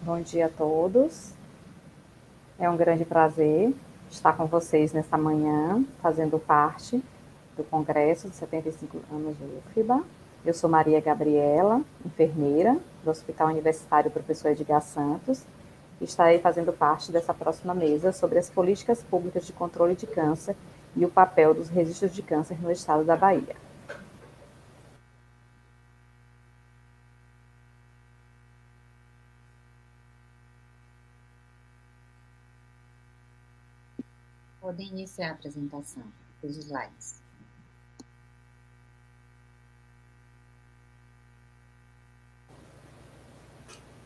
Bom dia a todos. É um grande prazer estar com vocês nesta manhã, fazendo parte do Congresso de 75 anos de UFBA. Eu sou Maria Gabriela, enfermeira do Hospital Universitário Professor Edgar Santos, e estarei fazendo parte dessa próxima mesa sobre as políticas públicas de controle de câncer e o papel dos registros de câncer no estado da Bahia. Podem iniciar a apresentação, os slides.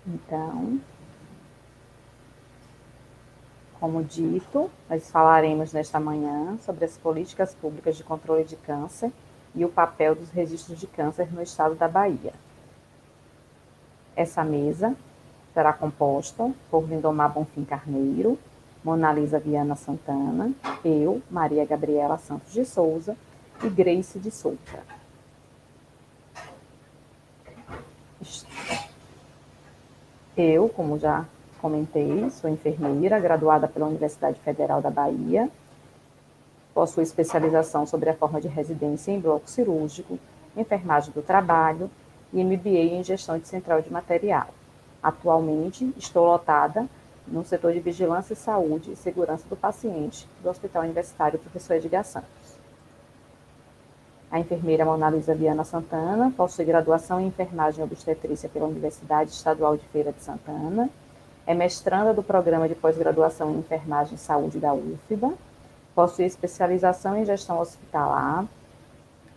Então, como dito, nós falaremos nesta manhã sobre as políticas públicas de controle de câncer e o papel dos registros de câncer no estado da Bahia. Essa mesa será composta por Lindomar Bonfim Carneiro, Monalisa Viana Santana, eu, Maria Gabriela Santos de Souza e Grace de Souza. Eu, como já comentei, sou enfermeira, graduada pela Universidade Federal da Bahia, Possuo especialização sobre a forma de residência em bloco cirúrgico, enfermagem do trabalho e MBA em gestão de central de material. Atualmente, estou lotada no setor de Vigilância e Saúde e Segurança do Paciente do Hospital Universitário Professor Edgar Santos. A enfermeira Mona Lisa Viana Santana possui graduação em enfermagem obstetrícia pela Universidade Estadual de Feira de Santana, é mestranda do Programa de Pós-Graduação em Enfermagem e Saúde da UFBA, possui especialização em gestão hospitalar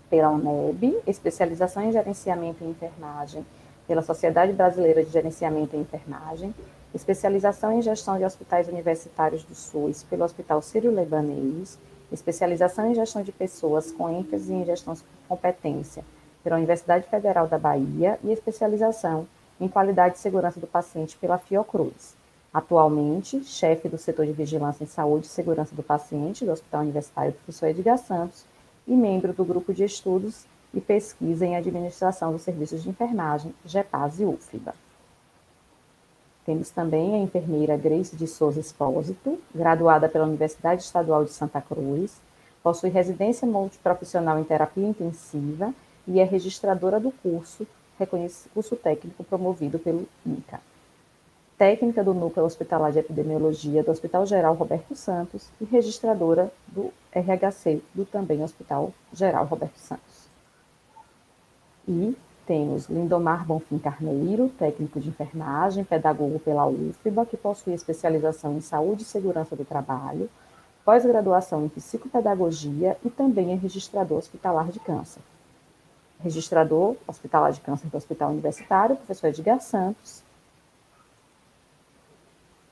pela UNEB, especialização em gerenciamento e enfermagem pela Sociedade Brasileira de Gerenciamento e Enfermagem, especialização em gestão de hospitais universitários do SUS pelo Hospital Sírio-Libanês, especialização em gestão de pessoas com ênfase em gestão de competência pela Universidade Federal da Bahia e especialização em qualidade e segurança do paciente pela Fiocruz. Atualmente, chefe do setor de vigilância em saúde e segurança do paciente do Hospital Universitário Professor Edgar Santos e membro do grupo de estudos e pesquisa em administração dos serviços de enfermagem, GEPAS e UFBA. Temos também a enfermeira Grace de Souza Espósito, graduada pela Universidade Estadual de Santa Cruz, possui residência multiprofissional em terapia intensiva e é registradora do curso, curso técnico promovido pelo INCA. Técnica do Núcleo Hospitalar de Epidemiologia do Hospital Geral Roberto Santos e registradora do RHC do também Hospital Geral Roberto Santos. E temos Lindomar Bonfim Carneiro, técnico de enfermagem, pedagogo pela UFBA, que possui especialização em saúde e segurança do trabalho, pós-graduação em psicopedagogia e também é registrador hospitalar de câncer. Registrador hospitalar de câncer do Hospital Universitário, professor Edgar Santos.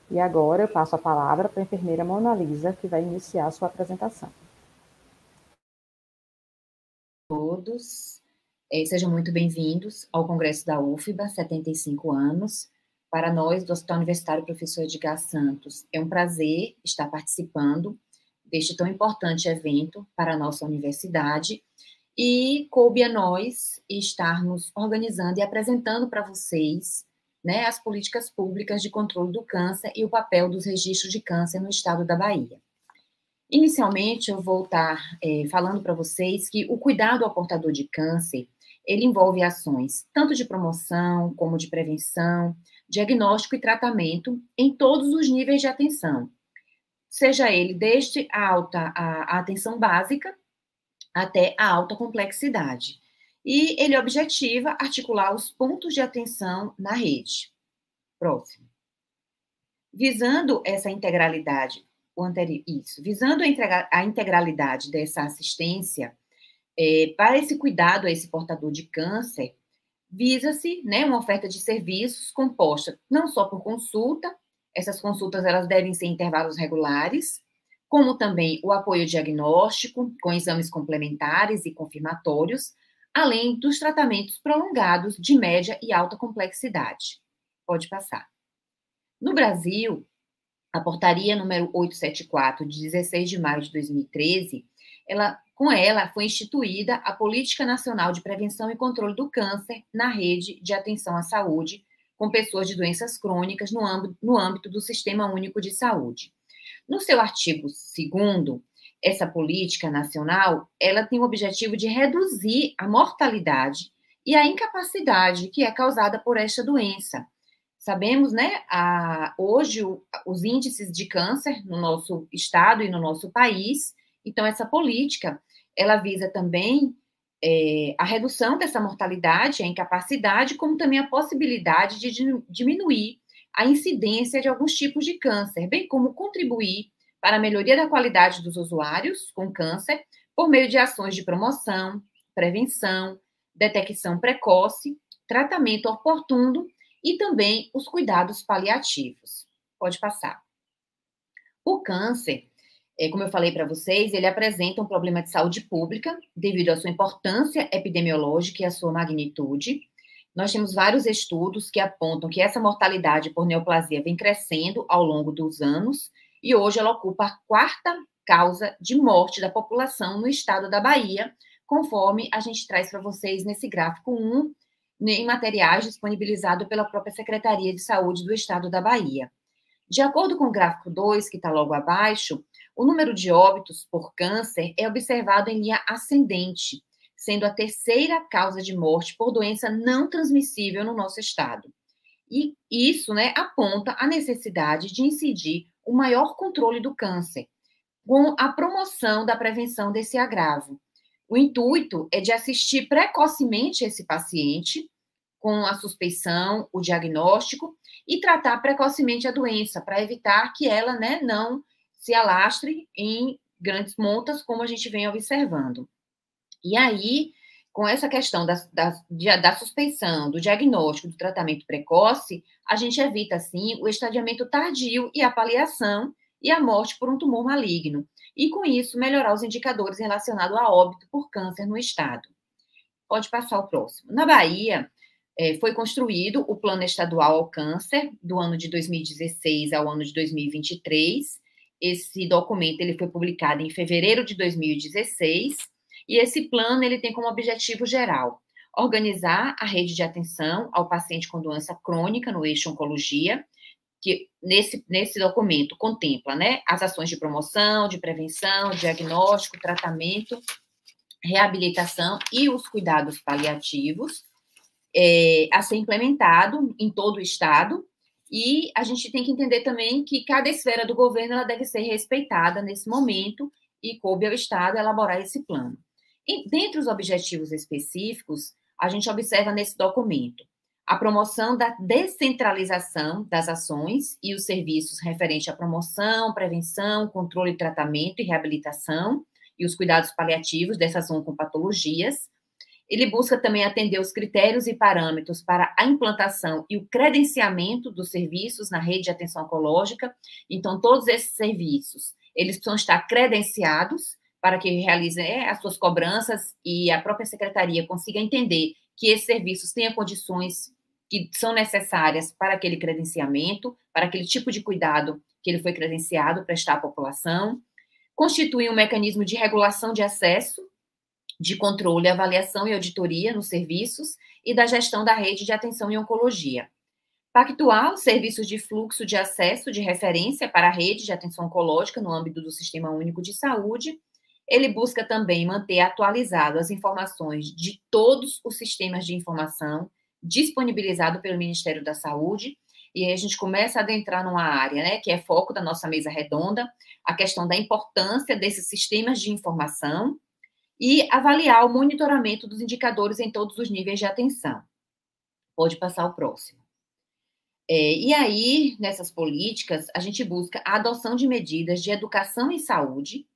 E agora eu passo a palavra para a enfermeira Mona Lisa, que vai iniciar a sua apresentação. Todos. É, sejam muito bem-vindos ao Congresso da UFBA, 75 anos. Para nós, do Hospital Universitário Professor Edgar Santos, é um prazer estar participando deste tão importante evento para a nossa universidade. E coube a nós estarmos organizando e apresentando para vocês né, as políticas públicas de controle do câncer e o papel dos registros de câncer no estado da Bahia. Inicialmente, eu vou estar é, falando para vocês que o cuidado ao portador de câncer ele envolve ações tanto de promoção como de prevenção, diagnóstico e tratamento em todos os níveis de atenção, seja ele desde a alta a, a atenção básica até a alta complexidade. E ele objetiva articular os pontos de atenção na rede. Próximo. Visando essa integralidade, o anterior, isso, visando a, a integralidade dessa assistência, é, para esse cuidado a esse portador de câncer, visa-se né, uma oferta de serviços composta não só por consulta, essas consultas elas devem ser em intervalos regulares, como também o apoio diagnóstico, com exames complementares e confirmatórios, além dos tratamentos prolongados de média e alta complexidade. Pode passar. No Brasil, a portaria número 874, de 16 de maio de 2013, ela com ela, foi instituída a Política Nacional de Prevenção e Controle do Câncer na Rede de Atenção à Saúde com pessoas de doenças crônicas no âmbito, no âmbito do Sistema Único de Saúde. No seu artigo 2 essa política nacional, ela tem o objetivo de reduzir a mortalidade e a incapacidade que é causada por esta doença. Sabemos, né, a, hoje o, os índices de câncer no nosso estado e no nosso país, então essa política, ela visa também é, a redução dessa mortalidade, a incapacidade, como também a possibilidade de diminuir a incidência de alguns tipos de câncer, bem como contribuir para a melhoria da qualidade dos usuários com câncer por meio de ações de promoção, prevenção, detecção precoce, tratamento oportuno e também os cuidados paliativos. Pode passar. O câncer, é, como eu falei para vocês, ele apresenta um problema de saúde pública devido à sua importância epidemiológica e à sua magnitude. Nós temos vários estudos que apontam que essa mortalidade por neoplasia vem crescendo ao longo dos anos e hoje ela ocupa a quarta causa de morte da população no estado da Bahia, conforme a gente traz para vocês nesse gráfico 1, né, em materiais disponibilizados pela própria Secretaria de Saúde do estado da Bahia. De acordo com o gráfico 2, que está logo abaixo, o número de óbitos por câncer é observado em linha ascendente, sendo a terceira causa de morte por doença não transmissível no nosso estado. E isso né, aponta a necessidade de incidir o maior controle do câncer, com a promoção da prevenção desse agravo. O intuito é de assistir precocemente esse paciente com a suspeição, o diagnóstico e tratar precocemente a doença para evitar que ela né, não se alastre em grandes montas, como a gente vem observando. E aí, com essa questão da, da, da suspeição, do diagnóstico, do tratamento precoce, a gente evita, assim, o estadiamento tardio e a paliação e a morte por um tumor maligno. E, com isso, melhorar os indicadores relacionados a óbito por câncer no estado. Pode passar ao próximo. Na Bahia, é, foi construído o Plano Estadual ao Câncer, do ano de 2016 ao ano de 2023, esse documento ele foi publicado em fevereiro de 2016 e esse plano ele tem como objetivo geral organizar a rede de atenção ao paciente com doença crônica no eixo oncologia, que nesse, nesse documento contempla né, as ações de promoção, de prevenção, diagnóstico, tratamento, reabilitação e os cuidados paliativos é, a ser implementado em todo o estado e a gente tem que entender também que cada esfera do governo ela deve ser respeitada nesse momento e coube ao Estado elaborar esse plano. E, dentre os objetivos específicos, a gente observa nesse documento a promoção da descentralização das ações e os serviços referentes à promoção, prevenção, controle, tratamento e reabilitação e os cuidados paliativos dessa zona com patologias, ele busca também atender os critérios e parâmetros para a implantação e o credenciamento dos serviços na rede de atenção oncológica. Então, todos esses serviços, eles precisam estar credenciados para que realizem né, as suas cobranças e a própria secretaria consiga entender que esses serviços tenham condições que são necessárias para aquele credenciamento, para aquele tipo de cuidado que ele foi credenciado prestar à população, constitui um mecanismo de regulação de acesso de controle, avaliação e auditoria nos serviços e da gestão da rede de atenção em oncologia. Pactuar os serviços de fluxo de acesso de referência para a rede de atenção oncológica no âmbito do Sistema Único de Saúde. Ele busca também manter atualizado as informações de todos os sistemas de informação disponibilizado pelo Ministério da Saúde. E aí a gente começa a adentrar numa área, né, que é foco da nossa mesa redonda, a questão da importância desses sistemas de informação e avaliar o monitoramento dos indicadores em todos os níveis de atenção. Pode passar o próximo. É, e aí, nessas políticas, a gente busca a adoção de medidas de educação e saúde.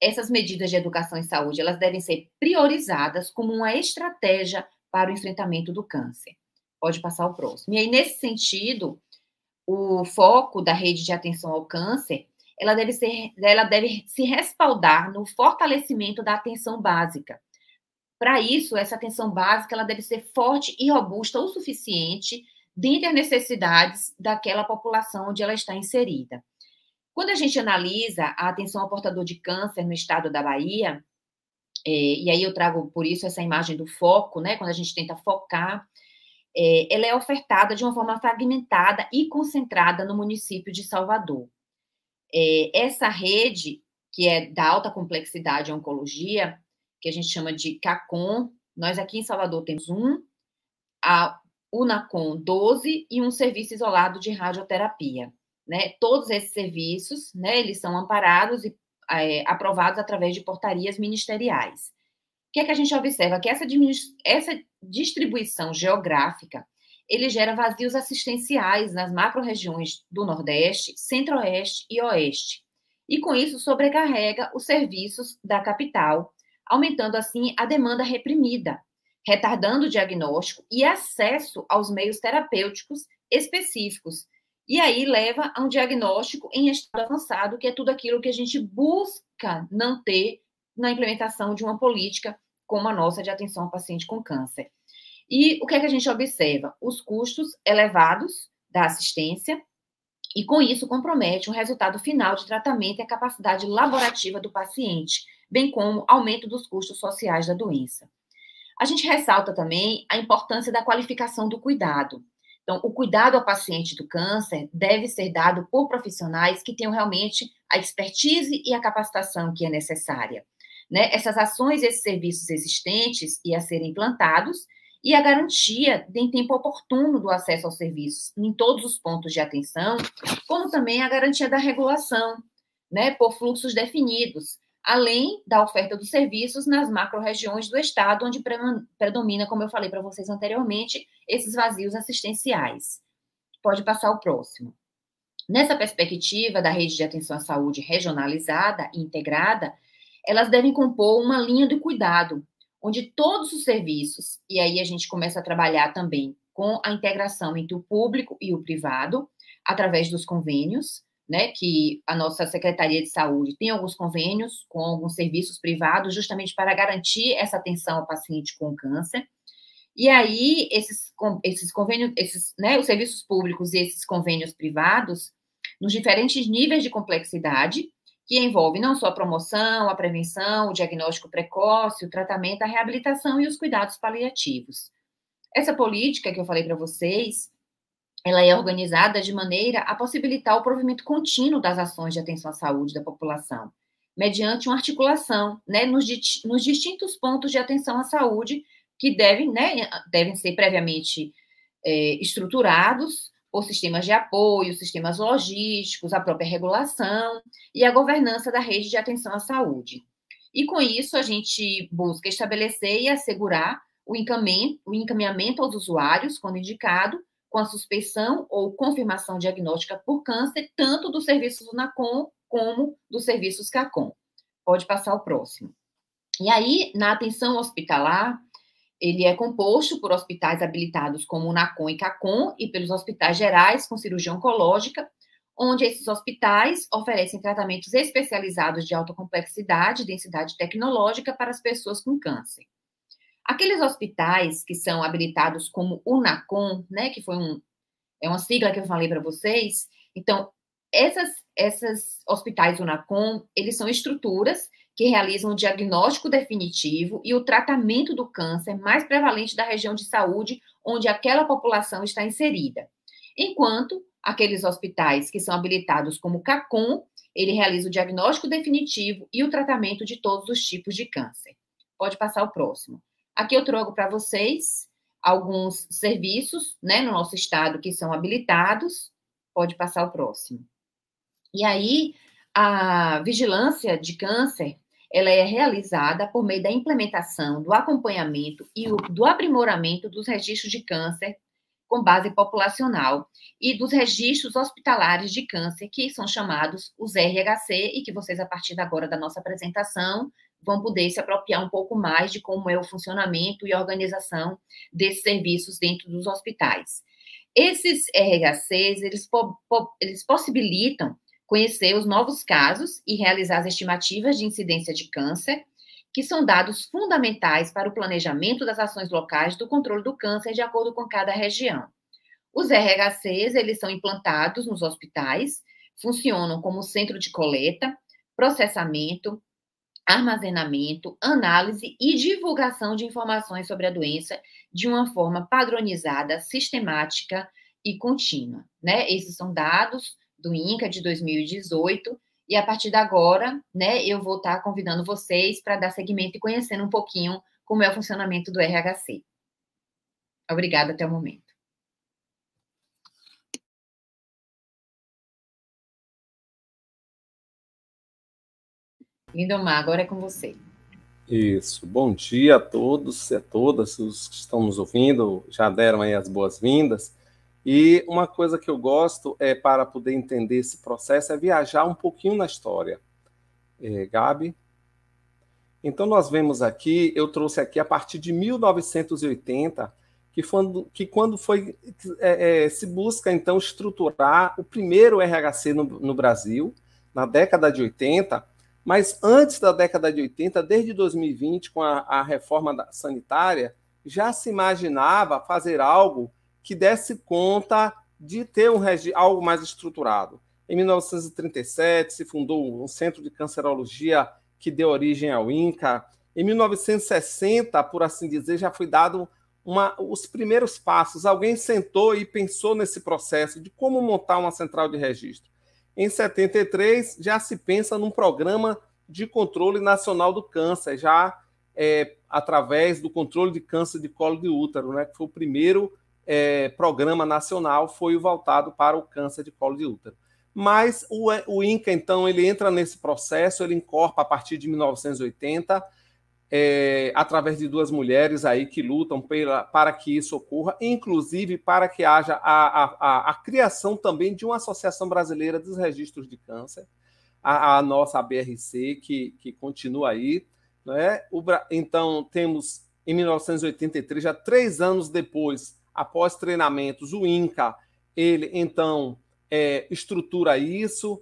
Essas medidas de educação e saúde, elas devem ser priorizadas como uma estratégia para o enfrentamento do câncer. Pode passar o próximo. E aí, nesse sentido, o foco da rede de atenção ao câncer ela deve, ser, ela deve se respaldar no fortalecimento da atenção básica. Para isso, essa atenção básica ela deve ser forte e robusta o suficiente dentro das necessidades daquela população onde ela está inserida. Quando a gente analisa a atenção ao portador de câncer no estado da Bahia, é, e aí eu trago por isso essa imagem do foco, né? Quando a gente tenta focar, é, ela é ofertada de uma forma fragmentada e concentrada no município de Salvador. É, essa rede, que é da alta complexidade oncologia, que a gente chama de CACOM, nós aqui em Salvador temos um, a UNACOM 12 e um serviço isolado de radioterapia. Né? Todos esses serviços, né, eles são amparados e é, aprovados através de portarias ministeriais. O que é que a gente observa? Que essa, essa distribuição geográfica ele gera vazios assistenciais nas macro-regiões do Nordeste, Centro-Oeste e Oeste, e com isso sobrecarrega os serviços da capital, aumentando assim a demanda reprimida, retardando o diagnóstico e acesso aos meios terapêuticos específicos. E aí leva a um diagnóstico em estado avançado, que é tudo aquilo que a gente busca não ter na implementação de uma política como a nossa de atenção ao paciente com câncer. E o que é que a gente observa? Os custos elevados da assistência, e com isso compromete o resultado final de tratamento e a capacidade laborativa do paciente, bem como aumento dos custos sociais da doença. A gente ressalta também a importância da qualificação do cuidado. Então, o cuidado ao paciente do câncer deve ser dado por profissionais que tenham realmente a expertise e a capacitação que é necessária. Né? Essas ações e esses serviços existentes e a serem implantados e a garantia em tempo oportuno do acesso aos serviços em todos os pontos de atenção, como também a garantia da regulação, né, por fluxos definidos, além da oferta dos serviços nas macro-regiões do Estado, onde predomina, como eu falei para vocês anteriormente, esses vazios assistenciais. Pode passar o próximo. Nessa perspectiva da rede de atenção à saúde regionalizada e integrada, elas devem compor uma linha de cuidado onde todos os serviços, e aí a gente começa a trabalhar também com a integração entre o público e o privado, através dos convênios, né, que a nossa Secretaria de Saúde tem alguns convênios com alguns serviços privados, justamente para garantir essa atenção ao paciente com câncer. E aí, esses, esses convênios, esses, né, os serviços públicos e esses convênios privados, nos diferentes níveis de complexidade, que envolve não só a promoção, a prevenção, o diagnóstico precoce, o tratamento, a reabilitação e os cuidados paliativos. Essa política que eu falei para vocês, ela é organizada de maneira a possibilitar o provimento contínuo das ações de atenção à saúde da população, mediante uma articulação né, nos, nos distintos pontos de atenção à saúde que devem, né, devem ser previamente é, estruturados os sistemas de apoio, os sistemas logísticos, a própria regulação e a governança da rede de atenção à saúde. E com isso, a gente busca estabelecer e assegurar o encaminhamento, o encaminhamento aos usuários, quando indicado, com a suspeição ou confirmação diagnóstica por câncer, tanto dos serviços NACOM como dos serviços CACOM. Pode passar o próximo. E aí, na atenção hospitalar, ele é composto por hospitais habilitados como NACOM e CACOM e pelos hospitais gerais com cirurgia oncológica, onde esses hospitais oferecem tratamentos especializados de alta complexidade e densidade tecnológica para as pessoas com câncer. Aqueles hospitais que são habilitados como UNACOM, né, que foi um é uma sigla que eu falei para vocês. Então, essas essas hospitais UNACOM, eles são estruturas que realizam o diagnóstico definitivo e o tratamento do câncer mais prevalente da região de saúde onde aquela população está inserida. Enquanto aqueles hospitais que são habilitados como CACOM, ele realiza o diagnóstico definitivo e o tratamento de todos os tipos de câncer. Pode passar o próximo. Aqui eu trago para vocês alguns serviços, né, no nosso estado que são habilitados. Pode passar o próximo. E aí, a vigilância de câncer ela é realizada por meio da implementação, do acompanhamento e do aprimoramento dos registros de câncer com base populacional e dos registros hospitalares de câncer, que são chamados os RHC, e que vocês, a partir de agora da nossa apresentação, vão poder se apropriar um pouco mais de como é o funcionamento e organização desses serviços dentro dos hospitais. Esses RHCs, eles, po po eles possibilitam conhecer os novos casos e realizar as estimativas de incidência de câncer, que são dados fundamentais para o planejamento das ações locais do controle do câncer de acordo com cada região. Os RHCs, eles são implantados nos hospitais, funcionam como centro de coleta, processamento, armazenamento, análise e divulgação de informações sobre a doença de uma forma padronizada, sistemática e contínua. Né? Esses são dados do INCA de 2018. E a partir de agora, né, eu vou estar convidando vocês para dar seguimento e conhecendo um pouquinho como é o funcionamento do RHC. Obrigada até o momento. Lindomar, agora é com você. Isso. Bom dia a todos e a todas os que estão nos ouvindo. Já deram aí as boas-vindas. E uma coisa que eu gosto é para poder entender esse processo é viajar um pouquinho na história. É, Gabi? Então nós vemos aqui, eu trouxe aqui a partir de 1980, que, foi, que quando foi é, é, se busca então estruturar o primeiro RHC no, no Brasil, na década de 80, mas antes da década de 80, desde 2020, com a, a reforma sanitária, já se imaginava fazer algo que desse conta de ter um algo mais estruturado. Em 1937 se fundou um centro de cancerologia que deu origem ao INCA. Em 1960, por assim dizer, já foi dado uma, os primeiros passos. Alguém sentou e pensou nesse processo de como montar uma central de registro. Em 73, já se pensa num programa de controle nacional do câncer, já é, através do controle de câncer de colo de útero, né, que foi o primeiro é, programa nacional foi voltado para o câncer de colo de útero. Mas o, o INCA, então, ele entra nesse processo, ele incorpora a partir de 1980, é, através de duas mulheres aí que lutam pela, para que isso ocorra, inclusive para que haja a, a, a, a criação também de uma Associação Brasileira dos Registros de Câncer, a, nossa BRC, que, que continua aí. Né? O, então, temos em 1983, já três anos depois após treinamentos, o INCA, ele então é, estrutura isso.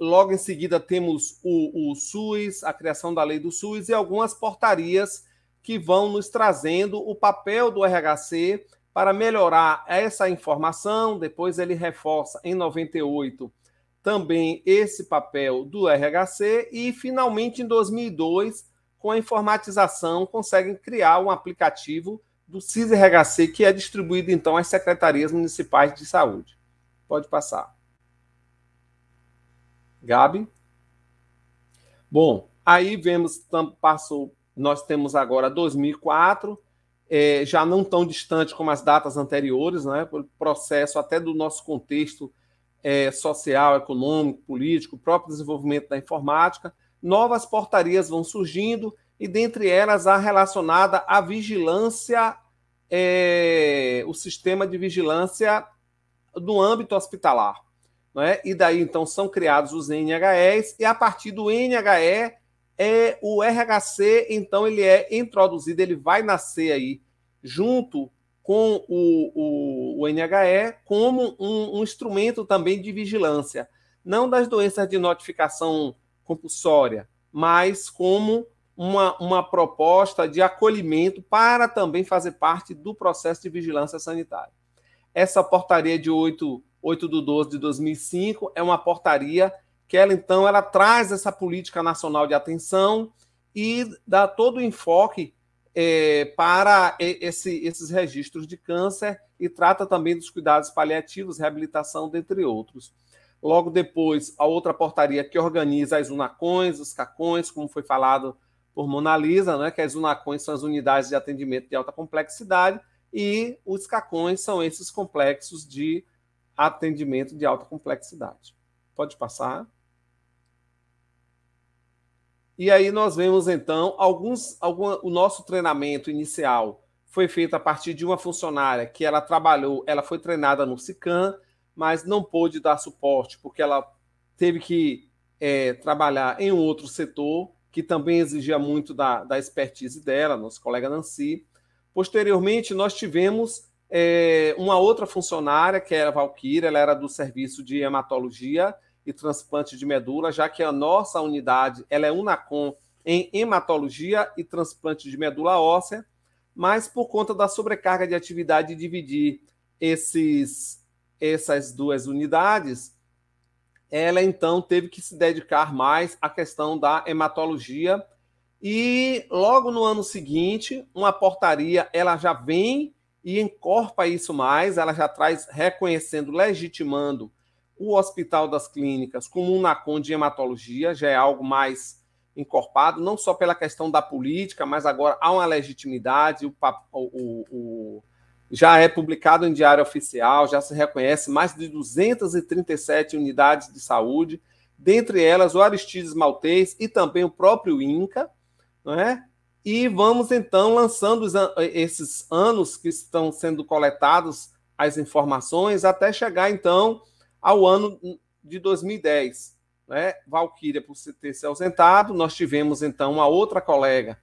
Logo em seguida temos o, o SUS, a criação da lei do SUS e algumas portarias que vão nos trazendo o papel do RHC para melhorar essa informação. Depois ele reforça em 98 também esse papel do RHC e finalmente em 2002 com a informatização conseguem criar um aplicativo do CISRHC, que é distribuído, então, às secretarias municipais de saúde. Pode passar. Gabi? Bom, aí vemos, passou, nós temos agora 2004, é, já não tão distante como as datas anteriores, né? O processo até do nosso contexto é, social, econômico, político, próprio desenvolvimento da informática. Novas portarias vão surgindo, e dentre elas a relacionada à vigilância, é, o sistema de vigilância do âmbito hospitalar. Não é? E daí, então, são criados os NHEs, e a partir do NHE, é, o RHC, então, ele é introduzido, ele vai nascer aí, junto com o, o, o NHE, como um, um instrumento também de vigilância, não das doenças de notificação compulsória, mas como uma, uma proposta de acolhimento para também fazer parte do processo de vigilância sanitária. Essa portaria de 8, 8 de 12 de 2005 é uma portaria que ela, então, ela traz essa política nacional de atenção e dá todo o enfoque é, para esse, esses registros de câncer e trata também dos cuidados paliativos, reabilitação, dentre outros. Logo depois, a outra portaria que organiza as UNACONs, os CACONs, como foi falado por monalisa, né, que as unacões são as unidades de atendimento de alta complexidade, e os cacões são esses complexos de atendimento de alta complexidade. Pode passar. E aí nós vemos então alguns algum, o nosso treinamento inicial foi feito a partir de uma funcionária que ela trabalhou, ela foi treinada no SICAM, mas não pôde dar suporte porque ela teve que é, trabalhar em um outro setor que também exigia muito da, da expertise dela, nosso colega Nancy. Posteriormente, nós tivemos é, uma outra funcionária, que era a Valquíria, ela era do serviço de hematologia e transplante de medula, já que a nossa unidade ela é UNACOM em hematologia e transplante de medula óssea, mas por conta da sobrecarga de atividade de dividir esses, essas duas unidades, ela então teve que se dedicar mais à questão da hematologia e logo no ano seguinte, uma portaria, ela já vem e encorpa isso mais, ela já traz reconhecendo, legitimando o Hospital das Clínicas como um NACON de hematologia, já é algo mais encorpado, não só pela questão da política, mas agora há uma legitimidade, o, o, o já é publicado em diário oficial, já se reconhece mais de 237 unidades de saúde, dentre elas o Aristides Maltês e também o próprio INCA, não é? E vamos então lançando esses anos que estão sendo coletados as informações até chegar então ao ano de 2010, né? Valquíria por ter se ausentado, nós tivemos então uma outra colega,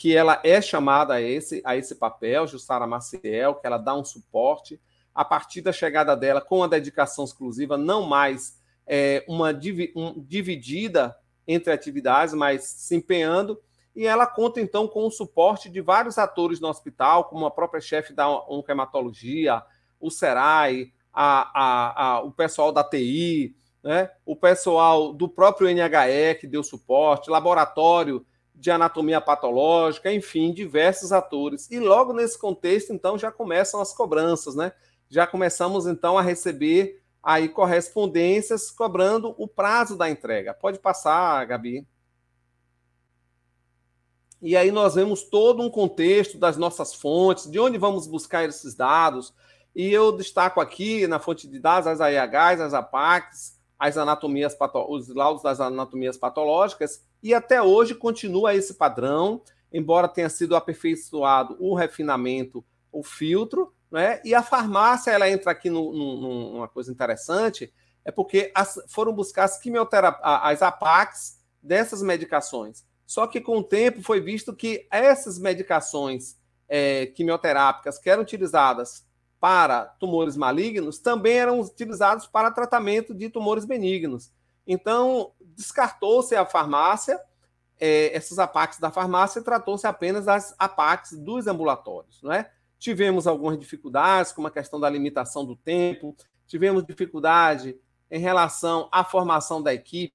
que ela é chamada a esse, a esse papel, Jussara Maciel, que ela dá um suporte. A partir da chegada dela, com a dedicação exclusiva, não mais é, uma divi um, dividida entre atividades, mas se empenhando. E ela conta, então, com o suporte de vários atores no hospital, como a própria chefe da oncohematologia, o SERAI, a, a, a, o pessoal da TI, né? o pessoal do próprio NHE, que deu suporte, laboratório de anatomia patológica, enfim, diversos atores. E logo nesse contexto, então, já começam as cobranças, né? Já começamos, então, a receber aí correspondências cobrando o prazo da entrega. Pode passar, Gabi. E aí nós vemos todo um contexto das nossas fontes, de onde vamos buscar esses dados. E eu destaco aqui na fonte de dados as AIHs, as APACs, as anatomias os laudos das anatomias patológicas, e até hoje continua esse padrão, embora tenha sido aperfeiçoado o refinamento, o filtro, né? E a farmácia ela entra aqui no, no, numa coisa interessante, é porque as, foram buscar as quimioterapias, as APACs dessas medicações. Só que com o tempo foi visto que essas medicações é, quimioterápicas que eram utilizadas para tumores malignos também eram utilizados para tratamento de tumores benignos. Então, descartou-se a farmácia, é, essas APACs da farmácia, tratou-se apenas das APACs dos ambulatórios, não é? Tivemos algumas dificuldades, como a questão da limitação do tempo, tivemos dificuldade em relação à formação da equipe,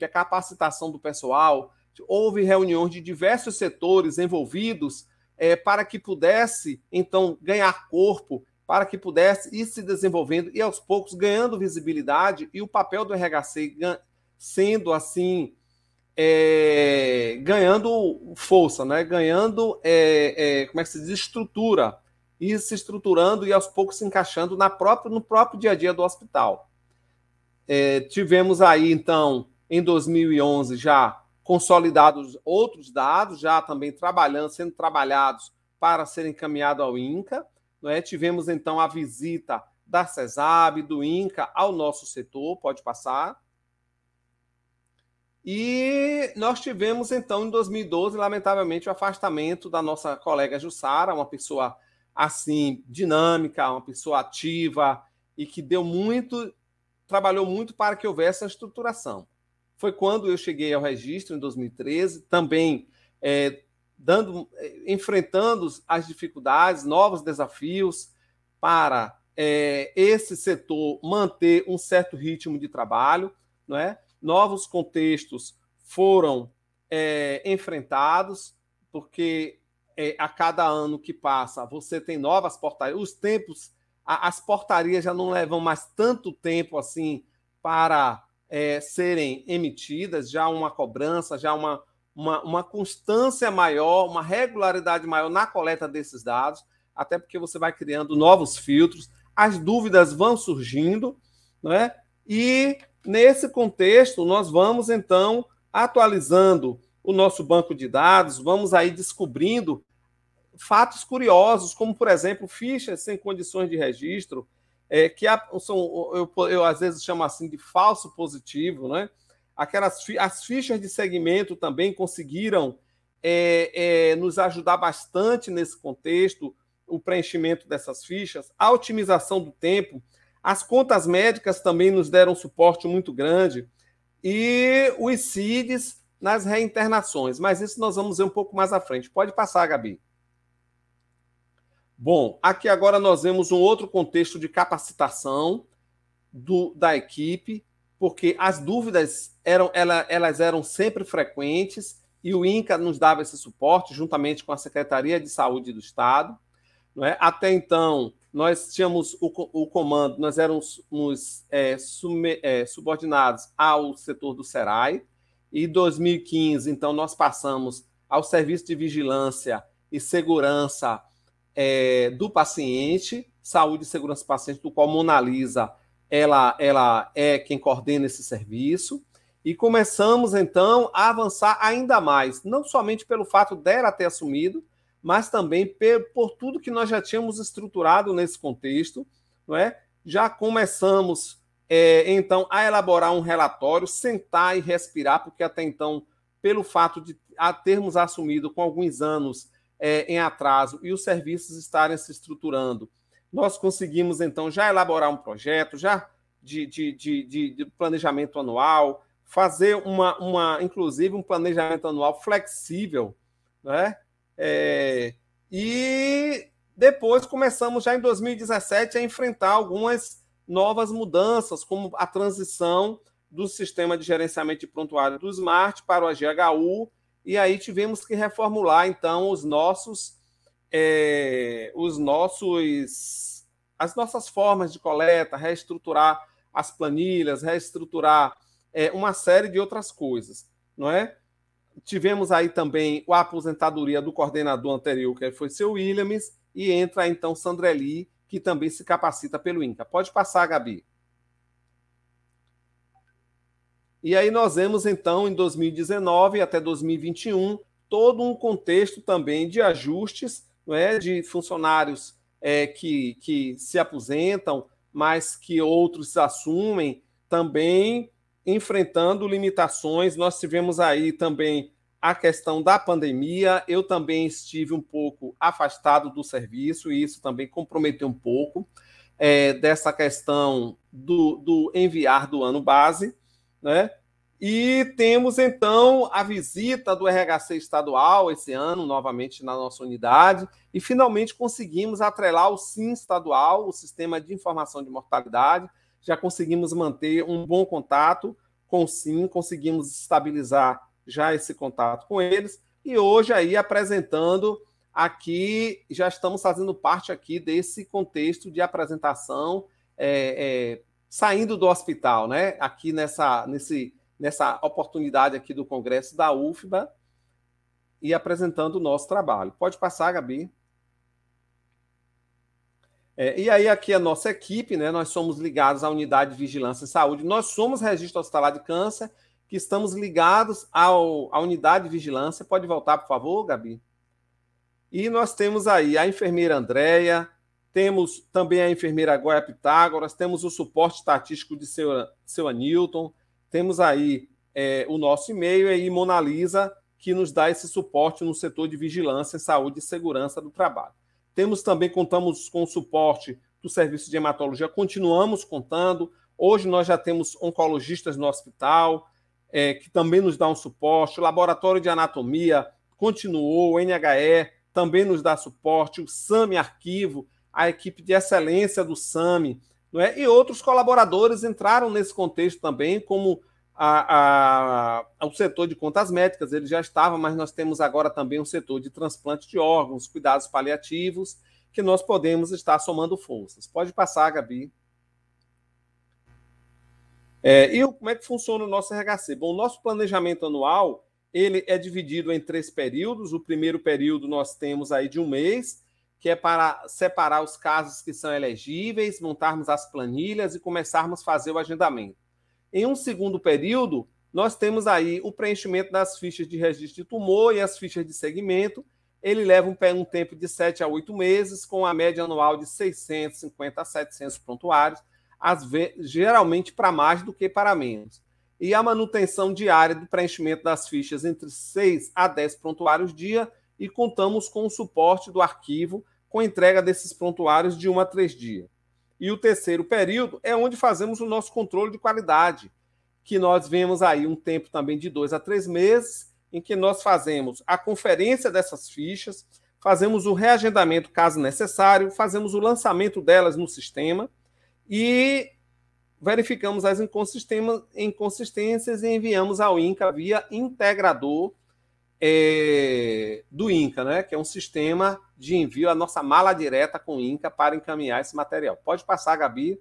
a capacitação do pessoal, houve reuniões de diversos setores envolvidos é, para que pudesse, então, ganhar corpo, para que pudesse ir se desenvolvendo e, aos poucos, ganhando visibilidade e o papel do RHC sendo, assim, é, ganhando força, né? ganhando, é, é, como é que se diz, estrutura, e se estruturando e, aos poucos, se encaixando na própria, no próprio dia a dia do hospital. É, tivemos aí, então, em 2011 já consolidados outros dados, já também trabalhando, sendo trabalhados para serem encaminhados ao INCA. É? Tivemos então a visita da CESAB, do INCA ao nosso setor, pode passar. E nós tivemos então em 2012, lamentavelmente, o afastamento da nossa colega Jussara, uma pessoa assim dinâmica, uma pessoa ativa e que deu muito, trabalhou muito para que houvesse a estruturação. Foi quando eu cheguei ao registro em 2013, também é, dando, é, enfrentando as dificuldades, novos desafios para é, esse setor manter um certo ritmo de trabalho, não é? Novos contextos foram é, enfrentados, porque é, a cada ano que passa você tem novas portarias, os tempos, a, as portarias já não levam mais tanto tempo assim para é, serem emitidas, já uma cobrança, já uma, uma, uma constância maior, uma regularidade maior na coleta desses dados, até porque você vai criando novos filtros, as dúvidas vão surgindo, né? e nesse contexto nós vamos então atualizando o nosso banco de dados, vamos aí descobrindo fatos curiosos, como por exemplo fichas sem condições de registro, é, que são, eu, eu, às vezes chamo assim de falso positivo, né? Aquelas as fichas de segmento também conseguiram é, é, nos ajudar bastante nesse contexto, o preenchimento dessas fichas, a otimização do tempo, as contas médicas também nos deram suporte muito grande e os CIDs nas reinternações, mas isso nós vamos ver um pouco mais à frente. Pode passar, Gabi. Bom, aqui agora nós vemos um outro contexto de capacitação do, da equipe, porque as dúvidas eram ela, elas eram sempre frequentes e o INCA nos dava esse suporte juntamente com a Secretaria de Saúde do Estado. É? Até então, nós tínhamos o, o comando, nós éramos é, é, subordinados ao setor do SERAI, e em 2015, então, nós passamos ao Serviço de Vigilância e Segurança é, do paciente, saúde e segurança do paciente, do qual Monalisa ela, ela é quem coordena esse serviço. E começamos, então, a avançar ainda mais, não somente pelo fato dela ter assumido, mas também por, por tudo que nós já tínhamos estruturado nesse contexto, não é? Já começamos, é, então, a elaborar um relatório, sentar e respirar, porque até então, pelo fato de a termos assumido com alguns anos é, em atraso e os serviços estarem se estruturando. Nós conseguimos, então, já elaborar um projeto, já de, de, de, de planejamento anual, fazer uma, uma, inclusive, um planejamento anual flexível, né? É, e depois começamos já em 2017 a enfrentar algumas novas mudanças, como a transição do sistema de gerenciamento de prontuário do Smart para o GHU, e aí tivemos que reformular então os nossos é, os nossos as nossas formas de coleta, reestruturar as planilhas, reestruturar é, uma série de outras coisas, não é? Tivemos aí também a aposentadoria do coordenador anterior, que foi seu Williams, e entra então Sandreli, que também se capacita pelo INCA. Pode passar, Gabi. E aí nós vemos, então, em 2019 até 2021, todo um contexto também de ajustes não é, de funcionários é, que, que se aposentam, mas que outros assumem, também enfrentando limitações. Nós tivemos aí também a questão da pandemia. Eu também estive um pouco afastado do serviço e isso também comprometeu um pouco é, dessa questão do, do enviar do ano base né? E temos então a visita do RHC estadual esse ano, novamente na nossa unidade, e finalmente conseguimos atrelar o SIM estadual, o Sistema de Informação de Mortalidade. Já conseguimos manter um bom contato com o SIM, conseguimos estabilizar já esse contato com eles, e hoje aí apresentando aqui, já estamos fazendo parte aqui desse contexto de apresentação é, é, saindo do hospital, né? Aqui nessa, nesse, nessa oportunidade aqui do Congresso da UFBA e apresentando o nosso trabalho. Pode passar, Gabi. É, e aí, aqui a nossa equipe, né? Nós somos ligados à unidade de vigilância e saúde, nós somos registro hospitalar de câncer, que estamos ligados ao, à unidade de vigilância. Pode voltar, por favor, Gabi? E nós temos aí a enfermeira Andréia, temos também a enfermeira Goia Pitágoras, temos o suporte estatístico de seu, seu Newton, temos aí é, o nosso e-mail e é Monalisa, que nos dá esse suporte no setor de vigilância, saúde e segurança do trabalho. Temos também, contamos com o suporte do serviço de hematologia, continuamos contando. Hoje nós já temos oncologistas no hospital, é, que também nos dá um suporte. O laboratório de anatomia continuou, o NHE também nos dá suporte, o SAMI Arquivo a equipe de excelência do SAMI, não é? e outros colaboradores entraram nesse contexto também, como a, a, o setor de contas médicas, ele já estava, mas nós temos agora também o setor de transplante de órgãos, cuidados paliativos, que nós podemos estar somando forças. Pode passar, Gabi. É, e como é que funciona o nosso RHC? Bom, o nosso planejamento anual ele é dividido em três períodos. O primeiro período nós temos aí de um mês, que é para separar os casos que são elegíveis, montarmos as planilhas e começarmos a fazer o agendamento. Em um segundo período, nós temos aí o preenchimento das fichas de registro de tumor e as fichas de segmento. Ele leva um, tempo de 7 a 8 meses, com a média anual de 650 a 700 prontuários, vezes, geralmente para mais do que para menos. E a manutenção diária do preenchimento das fichas entre 6 a 10 prontuários dia e contamos com o suporte do arquivo com entrega desses prontuários de 1 a 3 dias. E o terceiro período é onde fazemos o nosso controle de qualidade, que nós vemos aí um tempo também de dois a três meses, em que nós fazemos a conferência dessas fichas, fazemos o reagendamento caso necessário, fazemos o lançamento delas no sistema e verificamos as inconsistências e enviamos ao INCA via integrador é, do INCA, né? que é um sistema de envio, a nossa mala direta com o INCA para encaminhar esse material. Pode passar, Gabi.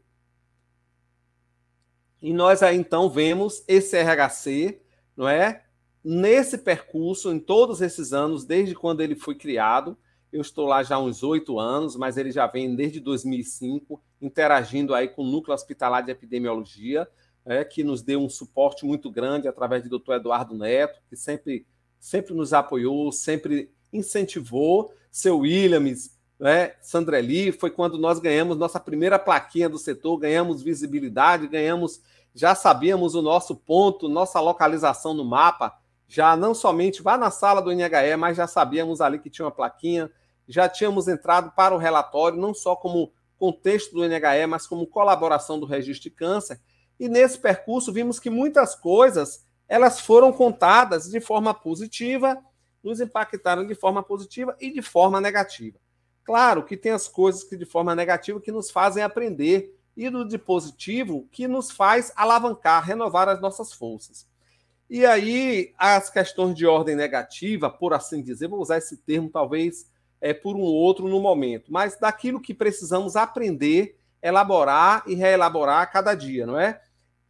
E nós aí então vemos esse RHC, não é? Nesse percurso, em todos esses anos, desde quando ele foi criado, eu estou lá já há uns oito anos, mas ele já vem desde 2005 interagindo aí com o Núcleo Hospitalar de Epidemiologia, é, que nos deu um suporte muito grande através do doutor Eduardo Neto, que sempre sempre nos apoiou, sempre incentivou. Seu Williams, né, Sandrelli, foi quando nós ganhamos nossa primeira plaquinha do setor, ganhamos visibilidade, ganhamos, já sabíamos o nosso ponto, nossa localização no mapa. Já não somente vá na sala do NHE, mas já sabíamos ali que tinha uma plaquinha, já tínhamos entrado para o relatório, não só como contexto do NHE, mas como colaboração do registro de câncer. E nesse percurso vimos que muitas coisas elas foram contadas de forma positiva, nos impactaram de forma positiva e de forma negativa. Claro que tem as coisas que de forma negativa que nos fazem aprender e do de positivo que nos faz alavancar, renovar as nossas forças. E aí as questões de ordem negativa, por assim dizer, vou usar esse termo talvez é, por um outro no momento, mas daquilo que precisamos aprender, elaborar e reelaborar a cada dia, não é?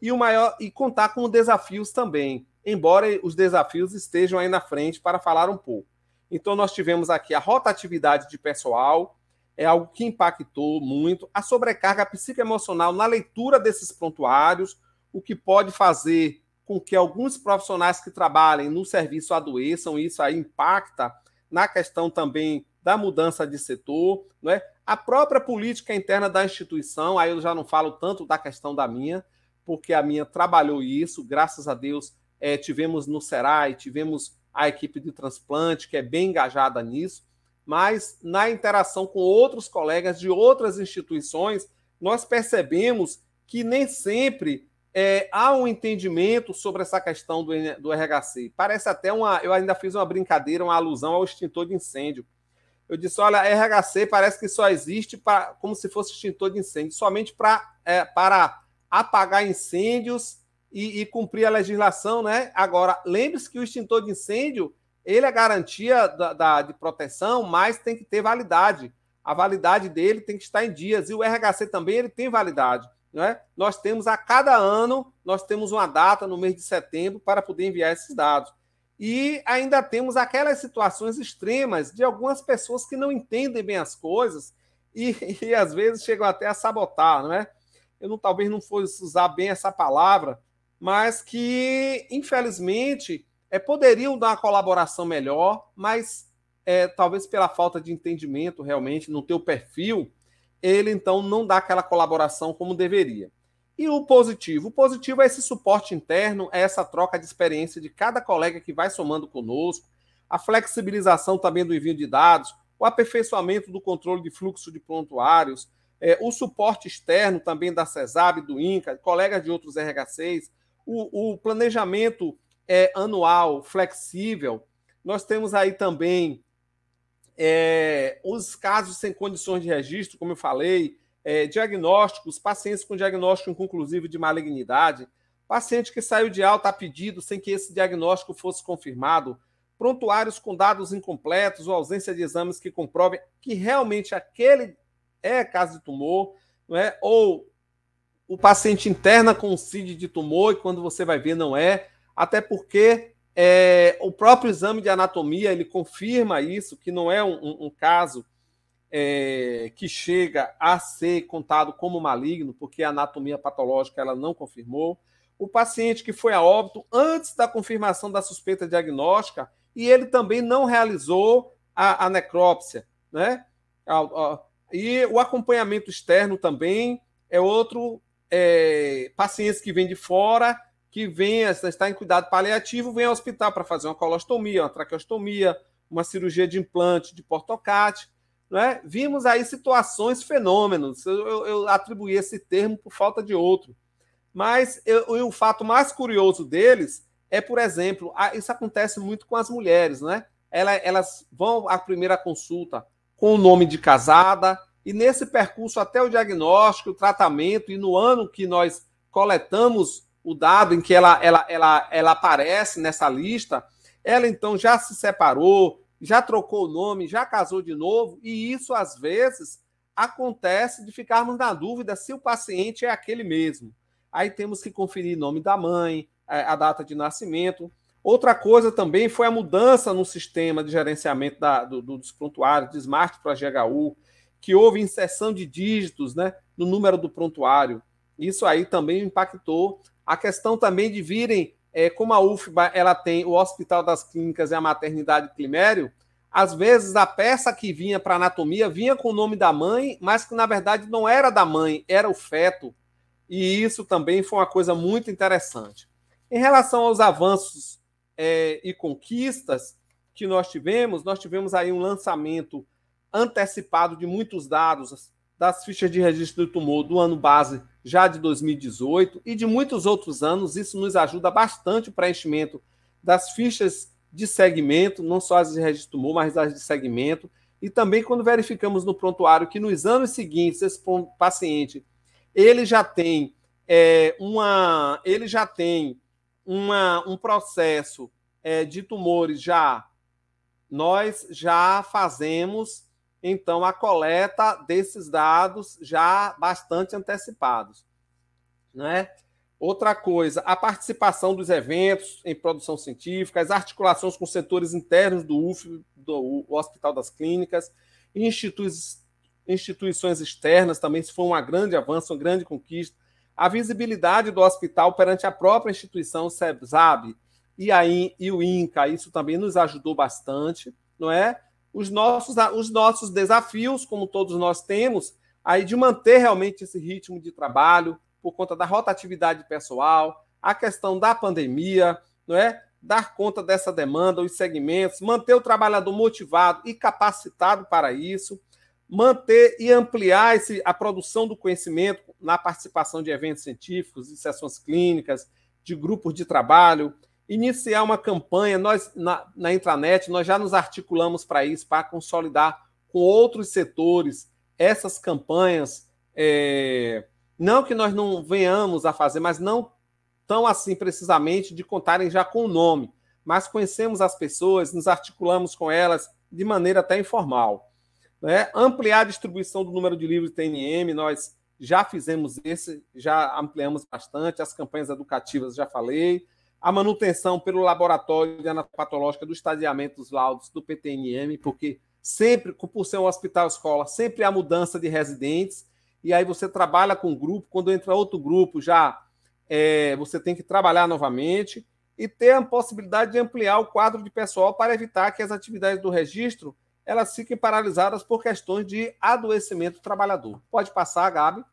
e o maior e contar com desafios também, embora os desafios estejam aí na frente para falar um pouco. Então nós tivemos aqui a rotatividade de pessoal, é algo que impactou muito, a sobrecarga psicoemocional na leitura desses prontuários, o que pode fazer com que alguns profissionais que trabalhem no serviço adoeçam, isso aí impacta na questão também da mudança de setor, não é? A própria política interna da instituição, aí eu já não falo tanto da questão da minha, porque a minha trabalhou isso, graças a Deus, é, tivemos no Serai, tivemos a equipe de transplante, que é bem engajada nisso, mas na interação com outros colegas de outras instituições, nós percebemos que nem sempre é, há um entendimento sobre essa questão do, do RHC. Parece até uma. Eu ainda fiz uma brincadeira, uma alusão ao extintor de incêndio. Eu disse: olha, RHC parece que só existe pra, como se fosse extintor de incêndio, somente pra, é, para apagar incêndios e, e cumprir a legislação, né? Agora, lembre-se que o extintor de incêndio ele é garantia da, da, de proteção, mas tem que ter validade. A validade dele tem que estar em dias. E o RHC também ele tem validade. Né? Nós temos a cada ano, nós temos uma data no mês de setembro para poder enviar esses dados. E ainda temos aquelas situações extremas de algumas pessoas que não entendem bem as coisas e, e às vezes chegam até a sabotar, não é? eu não, talvez não fosse usar bem essa palavra, mas que, infelizmente, é, poderiam dar uma colaboração melhor, mas é, talvez pela falta de entendimento realmente no teu perfil, ele então não dá aquela colaboração como deveria. E o positivo? O positivo é esse suporte interno, é essa troca de experiência de cada colega que vai somando conosco, a flexibilização também do envio de dados, o aperfeiçoamento do controle de fluxo de prontuários, é, o suporte externo também da CESAB, do INCA, colegas de outros RHCs, o, o planejamento é, anual flexível. Nós temos aí também é, os casos sem condições de registro, como eu falei, é, diagnósticos, pacientes com diagnóstico inconclusivo de malignidade, paciente que saiu de alta a pedido sem que esse diagnóstico fosse confirmado, prontuários com dados incompletos ou ausência de exames que comprovem que realmente aquele é caso de tumor, não é? Ou o paciente interna com CID de tumor e quando você vai ver não é, até porque é, o próprio exame de anatomia ele confirma isso, que não é um, um caso é, que chega a ser contado como maligno, porque a anatomia patológica ela não confirmou. O paciente que foi a óbito antes da confirmação da suspeita diagnóstica e ele também não realizou a, a necrópsia, né? A, a, e o acompanhamento externo também é outro é, pacientes que vêm de fora, que vêm, está em cuidado paliativo, vem ao hospital para fazer uma colostomia, uma traqueostomia, uma cirurgia de implante de portocate. Né? Vimos aí situações, fenômenos. Eu, eu, eu atribuí esse termo por falta de outro. Mas eu, o fato mais curioso deles é, por exemplo, isso acontece muito com as mulheres, né? Elas, elas vão à primeira consulta, com o nome de casada, e nesse percurso até o diagnóstico, o tratamento, e no ano que nós coletamos o dado em que ela, ela, ela, ela aparece nessa lista, ela então já se separou, já trocou o nome, já casou de novo, e isso às vezes acontece de ficarmos na dúvida se o paciente é aquele mesmo. Aí temos que conferir o nome da mãe, é, a data de nascimento, Outra coisa também foi a mudança no sistema de gerenciamento da, do, do, dos prontuários, de Smart para GHU, que houve inserção de dígitos né, no número do prontuário. Isso aí também impactou. A questão também de virem, é, como a UFBA ela tem o Hospital das Clínicas e a Maternidade Climério, às vezes a peça que vinha para anatomia vinha com o nome da mãe, mas que na verdade não era da mãe, era o feto. E isso também foi uma coisa muito interessante. Em relação aos avanços é, e conquistas que nós tivemos, nós tivemos aí um lançamento antecipado de muitos dados das fichas de registro do tumor do ano base já de 2018 e de muitos outros anos. Isso nos ajuda bastante o preenchimento das fichas de segmento, não só as de registro do tumor, mas as de segmento. E também quando verificamos no prontuário que nos anos seguintes esse paciente ele já tem é, uma ele já tem uma, um processo é, de tumores já, nós já fazemos então a coleta desses dados já bastante antecipados, né? Outra coisa, a participação dos eventos em produção científica, as articulações com setores internos do UF, do Hospital das Clínicas, institui instituições externas também, isso foi um grande avanço, uma grande conquista a visibilidade do hospital perante a própria instituição SEBSAB e, aí e o INCA, isso também nos ajudou bastante, não é? Os nossos, os nossos desafios, como todos nós temos, aí de manter realmente esse ritmo de trabalho por conta da rotatividade pessoal, a questão da pandemia, não é? Dar conta dessa demanda, os segmentos, manter o trabalhador motivado e capacitado para isso manter e ampliar esse, a produção do conhecimento na participação de eventos científicos, de sessões clínicas, de grupos de trabalho, iniciar uma campanha. Nós, na, na intranet, nós já nos articulamos para isso, para consolidar com outros setores essas campanhas. É, não que nós não venhamos a fazer, mas não tão assim precisamente de contarem já com o nome, mas conhecemos as pessoas, nos articulamos com elas de maneira até informal. Né? Ampliar a distribuição do número de livros TNM, nós já fizemos esse, já ampliamos bastante, as campanhas educativas já falei, a manutenção pelo laboratório de anatopatológica do estadiamento dos laudos do PTNM, porque sempre, por ser um hospital-escola, sempre há mudança de residentes, e aí você trabalha com um grupo, quando entra outro grupo já é, você tem que trabalhar novamente e ter a possibilidade de ampliar o quadro de pessoal para evitar que as atividades do registro elas fiquem paralisadas por questões de adoecimento do trabalhador. Pode passar, Gabi.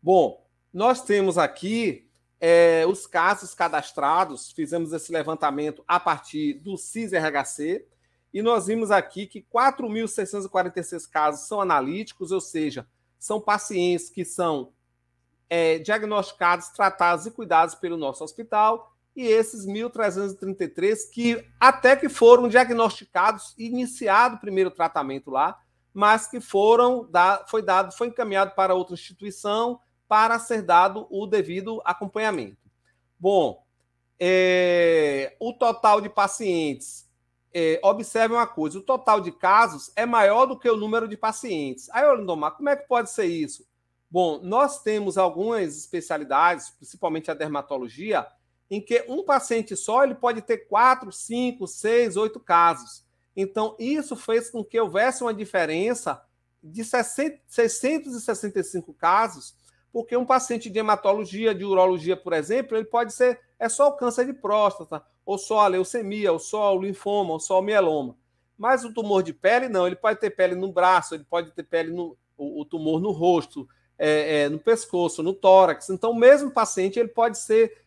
Bom, nós temos aqui é, os casos cadastrados, fizemos esse levantamento a partir do CIS-RHC, e nós vimos aqui que 4.646 casos são analíticos, ou seja, são pacientes que são é, diagnosticados, tratados e cuidados pelo nosso hospital, e esses 1.333 que até que foram diagnosticados, iniciado o primeiro tratamento lá, mas que foram da, foi dado, foi encaminhado para outra instituição para ser dado o devido acompanhamento. Bom, é, o total de pacientes, é, observe uma coisa, o total de casos é maior do que o número de pacientes. Aí, Olindomar, como é que pode ser isso? Bom, nós temos algumas especialidades, principalmente a dermatologia, em que um paciente só ele pode ter quatro, cinco, seis, oito casos. Então, isso fez com que houvesse uma diferença de 665 casos, porque um paciente de hematologia, de urologia, por exemplo, ele pode ser é só o câncer de próstata, ou só a leucemia, ou só o linfoma, ou só o mieloma. Mas o tumor de pele, não, ele pode ter pele no braço, ele pode ter pele no o, o tumor no rosto, é, é, no pescoço, no tórax. Então, mesmo paciente, ele pode ser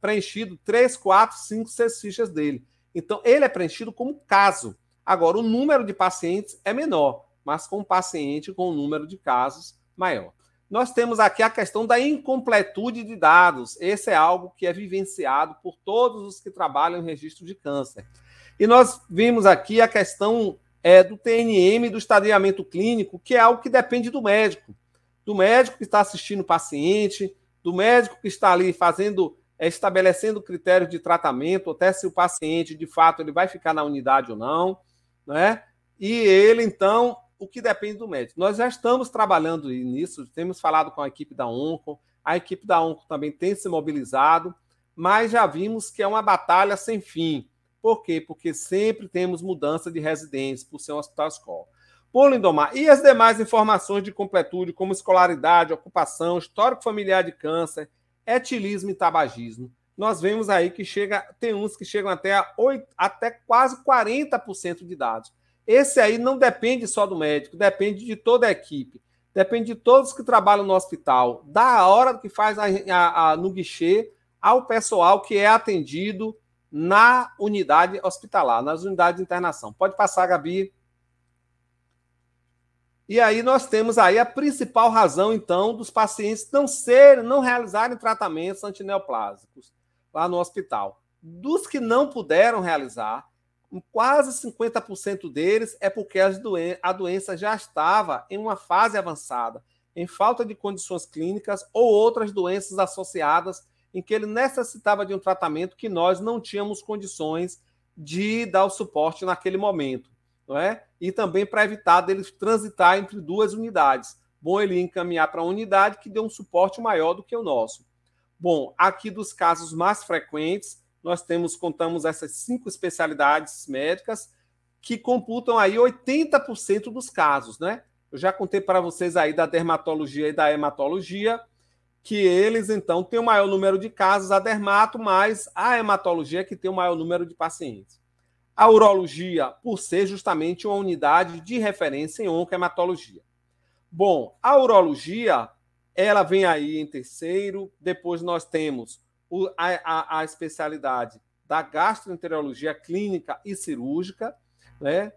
preenchido três, quatro, cinco, seis fichas dele. Então, ele é preenchido como caso. Agora, o número de pacientes é menor, mas com paciente com um número de casos maior. Nós temos aqui a questão da incompletude de dados. Esse é algo que é vivenciado por todos os que trabalham em registro de câncer. E nós vimos aqui a questão é, do TNM, do estadiamento clínico, que é algo que depende do médico. Do médico que está assistindo o paciente, do médico que está ali fazendo, é, estabelecendo critérios de tratamento, até se o paciente, de fato, ele vai ficar na unidade ou não, né? E ele, então, o que depende do médico. Nós já estamos trabalhando nisso, temos falado com a equipe da ONCO, a equipe da ONCO também tem se mobilizado, mas já vimos que é uma batalha sem fim. Por quê? Porque sempre temos mudança de residentes por ser um hospital escola por Lindomar. E as demais informações de completude, como escolaridade, ocupação, histórico familiar de câncer, etilismo e tabagismo. Nós vemos aí que chega, tem uns que chegam até, a 8, até quase 40% de dados. Esse aí não depende só do médico, depende de toda a equipe, depende de todos que trabalham no hospital, da hora que faz a, a, a no guichê ao pessoal que é atendido na unidade hospitalar, nas unidades de internação. Pode passar, Gabi. E aí nós temos aí a principal razão, então, dos pacientes não serem, não realizarem tratamentos antineoplásicos lá no hospital. Dos que não puderam realizar, quase 50% deles é porque doen a doença já estava em uma fase avançada, em falta de condições clínicas ou outras doenças associadas em que ele necessitava de um tratamento que nós não tínhamos condições de dar o suporte naquele momento não é? e também para evitar deles transitar entre duas unidades. Bom ele encaminhar para a unidade que dê um suporte maior do que o nosso. Bom, aqui dos casos mais frequentes, nós temos contamos essas cinco especialidades médicas que computam aí 80% dos casos, né? Eu já contei para vocês aí da dermatologia e da hematologia, que eles então têm o maior número de casos, a dermato, mas a hematologia que tem o maior número de pacientes a urologia, por ser justamente uma unidade de referência em oncohematologia. Bom, a urologia, ela vem aí em terceiro, depois nós temos o, a, a, a, especialidade da gastroenterologia clínica e cirúrgica, né?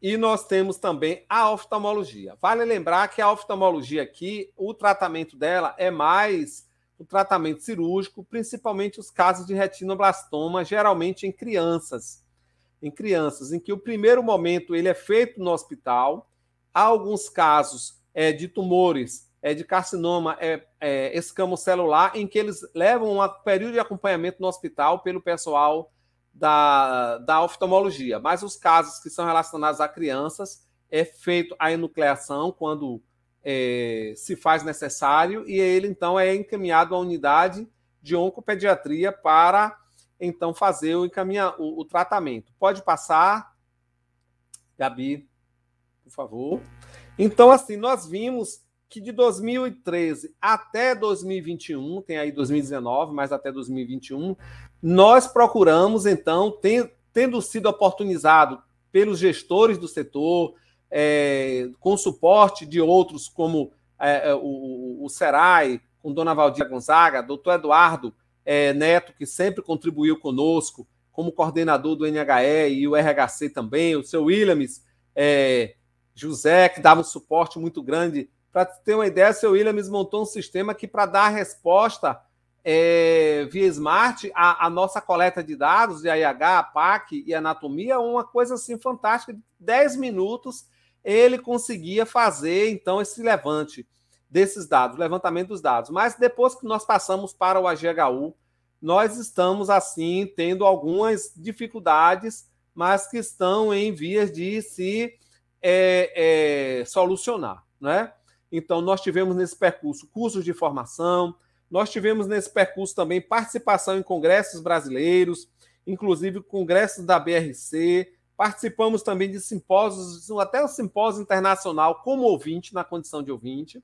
E nós temos também a oftalmologia. Vale lembrar que a oftalmologia aqui, o tratamento dela é mais o tratamento cirúrgico, principalmente os casos de retinoblastoma, geralmente em crianças em crianças, em que o primeiro momento ele é feito no hospital. Há alguns casos é, de tumores, é, de carcinoma é, é, celular, em que eles levam um período de acompanhamento no hospital pelo pessoal da, da oftalmologia. Mas os casos que são relacionados a crianças, é feito a enucleação quando é, se faz necessário, e ele então é encaminhado à unidade de oncopediatria para então fazer o encaminhar o, o tratamento. Pode passar, Gabi, por favor. Então, assim, nós vimos que de 2013 até 2021, tem aí 2019, mas até 2021, nós procuramos, então, ter, tendo sido oportunizado pelos gestores do setor, é, com suporte de outros, como é, é o, o, o Serai, com Dona Valdir Gonzaga, doutor Eduardo é, Neto, que sempre contribuiu conosco como coordenador do NHE e o RHC também, o seu Williams, é, José, que dava um suporte muito grande. Para ter uma ideia, o seu Williams montou um sistema que, para dar resposta é, via Smart, à nossa coleta de dados de AIH, PAC e anatomia, uma coisa assim fantástica. De 10 minutos ele conseguia fazer, então, esse levante desses dados, levantamento dos dados. Mas depois que nós passamos para o AGHU, nós estamos, assim, tendo algumas dificuldades, mas que estão em vias de se é, é, solucionar, né? Então, nós tivemos nesse percurso cursos de formação, nós tivemos nesse percurso também participação em congressos brasileiros, inclusive congressos da BRC, participamos também de simpósios, até o um simpósio internacional como ouvinte, na condição de ouvinte.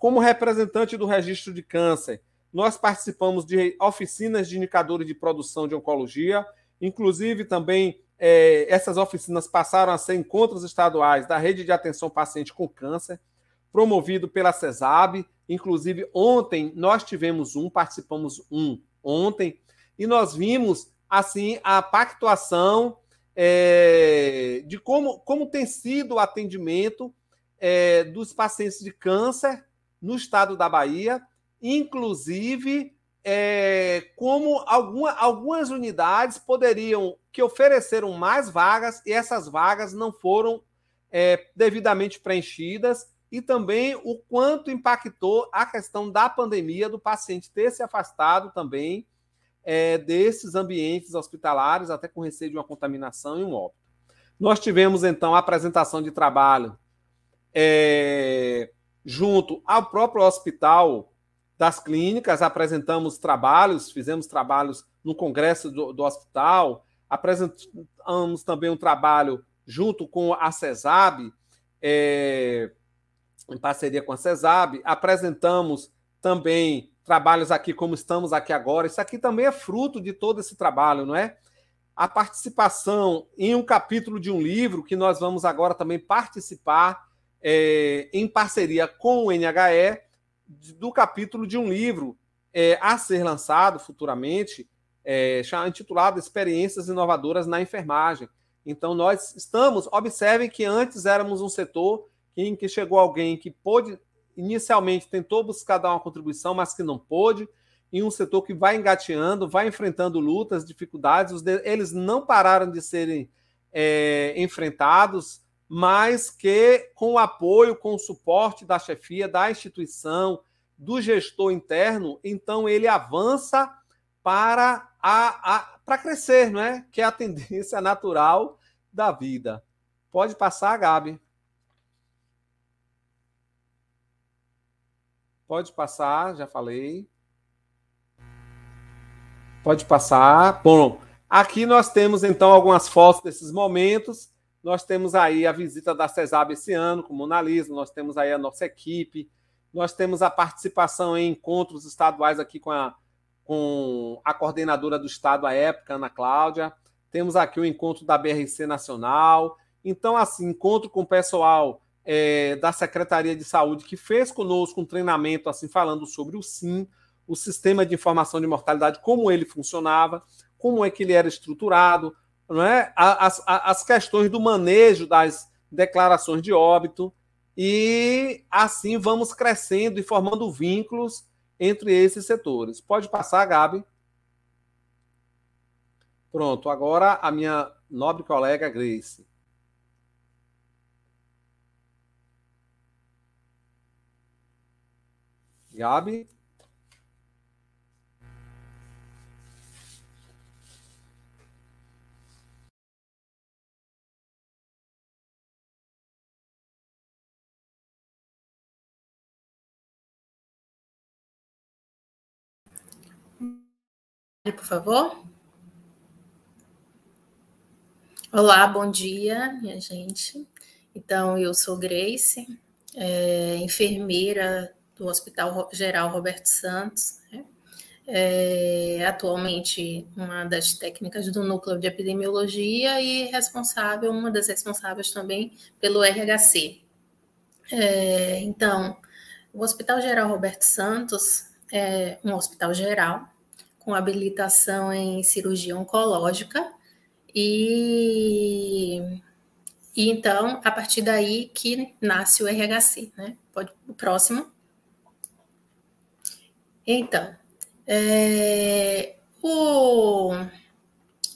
Como representante do registro de câncer, nós participamos de oficinas de indicadores de produção de oncologia, inclusive também é, essas oficinas passaram a ser encontros estaduais da rede de atenção paciente com câncer, promovido pela CESAB. Inclusive, ontem nós tivemos um, participamos um ontem, e nós vimos assim a pactuação é, de como, como tem sido o atendimento é, dos pacientes de câncer no estado da Bahia, inclusive é, como alguma, algumas unidades poderiam que ofereceram mais vagas e essas vagas não foram é, devidamente preenchidas e também o quanto impactou a questão da pandemia do paciente ter se afastado também é, desses ambientes hospitalares até com receio de uma contaminação e um óbito. Nós tivemos então a apresentação de trabalho é, junto ao próprio hospital das clínicas, apresentamos trabalhos, fizemos trabalhos no congresso do, do hospital, apresentamos também um trabalho junto com a CESAB, é, em parceria com a CESAB, apresentamos também trabalhos aqui como estamos aqui agora. Isso aqui também é fruto de todo esse trabalho, não é? A participação em um capítulo de um livro que nós vamos agora também participar é, em parceria com o NHE, do capítulo de um livro é, a ser lançado futuramente, é, intitulado Experiências Inovadoras na Enfermagem. Então, nós estamos. Observem que antes éramos um setor em que chegou alguém que pôde, inicialmente tentou buscar dar uma contribuição, mas que não pôde, em um setor que vai engateando, vai enfrentando lutas, dificuldades, eles não pararam de serem é, enfrentados, mas que com o apoio, com o suporte da chefia, da instituição, do gestor interno, então ele avança para a, a para crescer, não é? Que é a tendência natural da vida. Pode passar, Gabi. Pode passar, já falei. Pode passar. Bom, aqui nós temos então algumas fotos desses momentos nós temos aí a visita da CESAB esse ano, com Mona Lisa, nós temos aí a nossa equipe, nós temos a participação em encontros estaduais aqui com a, com a coordenadora do Estado à época, Ana Cláudia, temos aqui o encontro da BRC Nacional. Então, assim, encontro com o pessoal é, da Secretaria de Saúde que fez conosco um treinamento, assim, falando sobre o SIM, o sistema de informação de mortalidade, como ele funcionava, como é que ele era estruturado, não é? as, as questões do manejo das declarações de óbito, e assim vamos crescendo e formando vínculos entre esses setores. Pode passar, Gabi. Pronto, agora a minha nobre colega Grace. Gabi? por favor. Olá, bom dia, minha gente. Então, eu sou Grace, é, enfermeira do Hospital Geral Roberto Santos, né? é, atualmente uma das técnicas do núcleo de epidemiologia e responsável, uma das responsáveis também pelo RHC. É, então, o Hospital Geral Roberto Santos é um hospital geral com habilitação em cirurgia oncológica e, e então a partir daí que nasce o RHC, né? Pode o próximo. Então, é, o,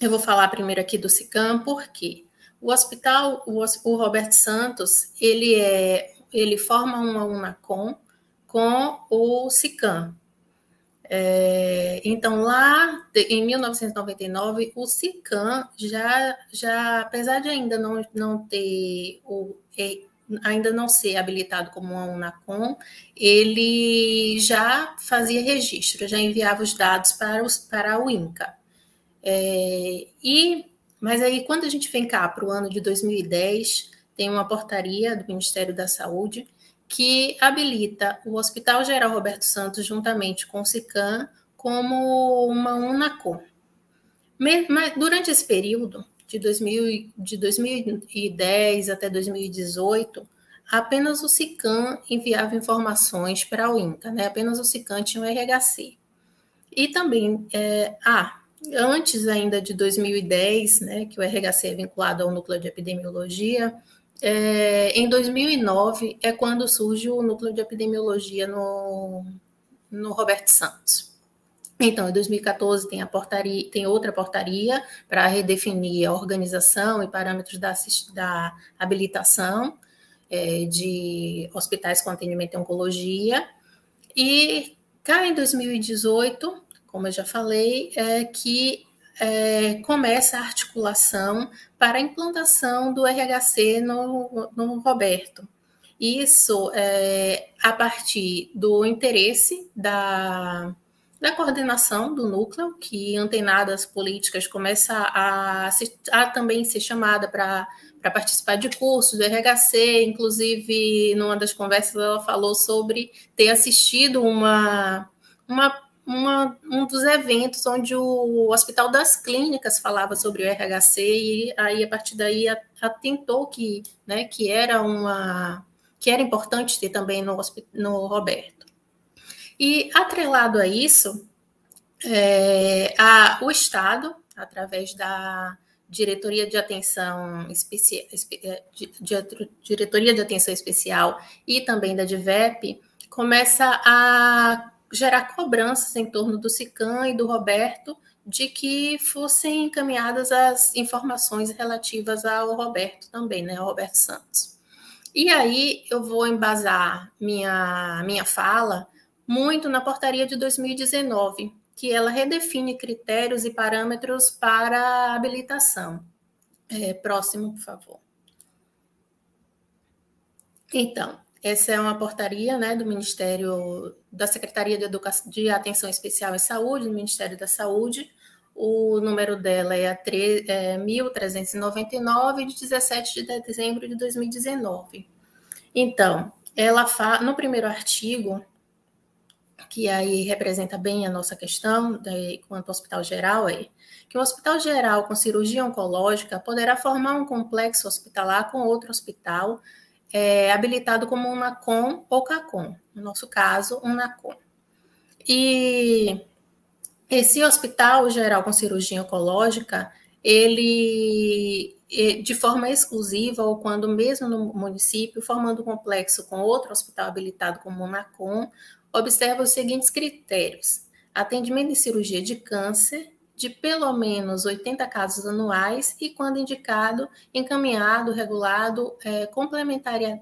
eu vou falar primeiro aqui do SICAM, porque o hospital, o, o Robert Santos, ele é, ele forma uma UNACOM com o SICAM, é, então, lá em 1999, o SICAM já, já, apesar de ainda não, não ter o, é, ainda não ser habilitado como a UNACOM, ele já fazia registro, já enviava os dados para, os, para o INCA. É, e, mas aí, quando a gente vem cá para o ano de 2010, tem uma portaria do Ministério da Saúde que habilita o Hospital Geral Roberto Santos, juntamente com o SICAM, como uma UNACOM. Durante esse período, de, 2000, de 2010 até 2018, apenas o SICAM enviava informações para o INCA, né? apenas o SICAM tinha o RHC. E também, é, ah, antes ainda de 2010, né, que o RHC é vinculado ao Núcleo de Epidemiologia, é, em 2009 é quando surge o núcleo de epidemiologia no, no Roberto Santos. Então, em 2014 tem, portaria, tem outra portaria para redefinir a organização e parâmetros da, da habilitação é, de hospitais com atendimento em oncologia. E cá em 2018, como eu já falei, é que é, começa a articulação para a implantação do RHC no, no Roberto. Isso é, a partir do interesse da, da coordenação do núcleo, que antenada às políticas começa a, se, a também ser chamada para participar de cursos do RHC, inclusive numa das conversas ela falou sobre ter assistido uma, uma uma, um dos eventos onde o Hospital das Clínicas falava sobre o RHC e aí a partir daí atentou que, né, que era uma que era importante ter também no, no Roberto. E atrelado a isso, é, a, o Estado, através da Diretoria de Atenção Especial, é, Diretoria de Atenção Especial e também da DIVEP, começa a gerar cobranças em torno do Sican e do Roberto de que fossem encaminhadas as informações relativas ao Roberto também, né, ao Roberto Santos. E aí eu vou embasar minha, minha fala muito na portaria de 2019, que ela redefine critérios e parâmetros para habilitação. É, próximo, por favor. Então, essa é uma portaria né, do Ministério da Secretaria de, Educação, de Atenção Especial em Saúde, do Ministério da Saúde. O número dela é, a é 1.399, de 17 de dezembro de 2019. Então, ela fala, no primeiro artigo, que aí representa bem a nossa questão né, quanto ao hospital geral, é que o hospital geral com cirurgia oncológica poderá formar um complexo hospitalar com outro hospital é, habilitado como uma COM ou CACOM, no nosso caso, um NACOM. E esse hospital geral com cirurgia oncológica, ele de forma exclusiva ou quando mesmo no município, formando um complexo com outro hospital habilitado como o NACOM, observa os seguintes critérios: atendimento em cirurgia de câncer de pelo menos 80 casos anuais e, quando indicado, encaminhado, regulado, é, eh, complementariedade,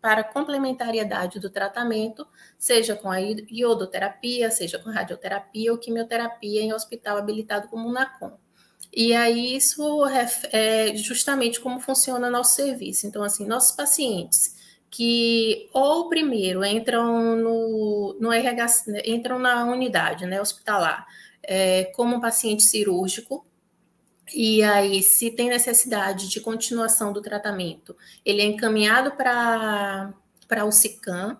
para complementariedade do tratamento, seja com a iodoterapia, seja com radioterapia ou quimioterapia em hospital habilitado como NACOM. E aí isso é justamente como funciona nosso serviço. Então, assim, nossos pacientes que ou primeiro entram no, no RH, entram na unidade né, hospitalar é, como um paciente cirúrgico, e aí, se tem necessidade de continuação do tratamento, ele é encaminhado para o SICAM,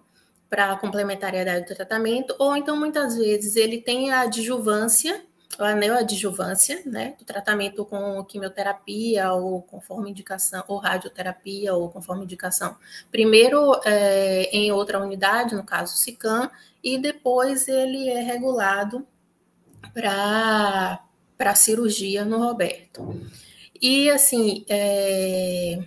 para a complementariedade do tratamento, ou então muitas vezes ele tem a adjuvância, a neoadjuvância, né, do tratamento com quimioterapia, ou conforme indicação, ou radioterapia, ou conforme indicação, primeiro é, em outra unidade, no caso SICAM, e depois ele é regulado para para a cirurgia no Roberto. E assim, é...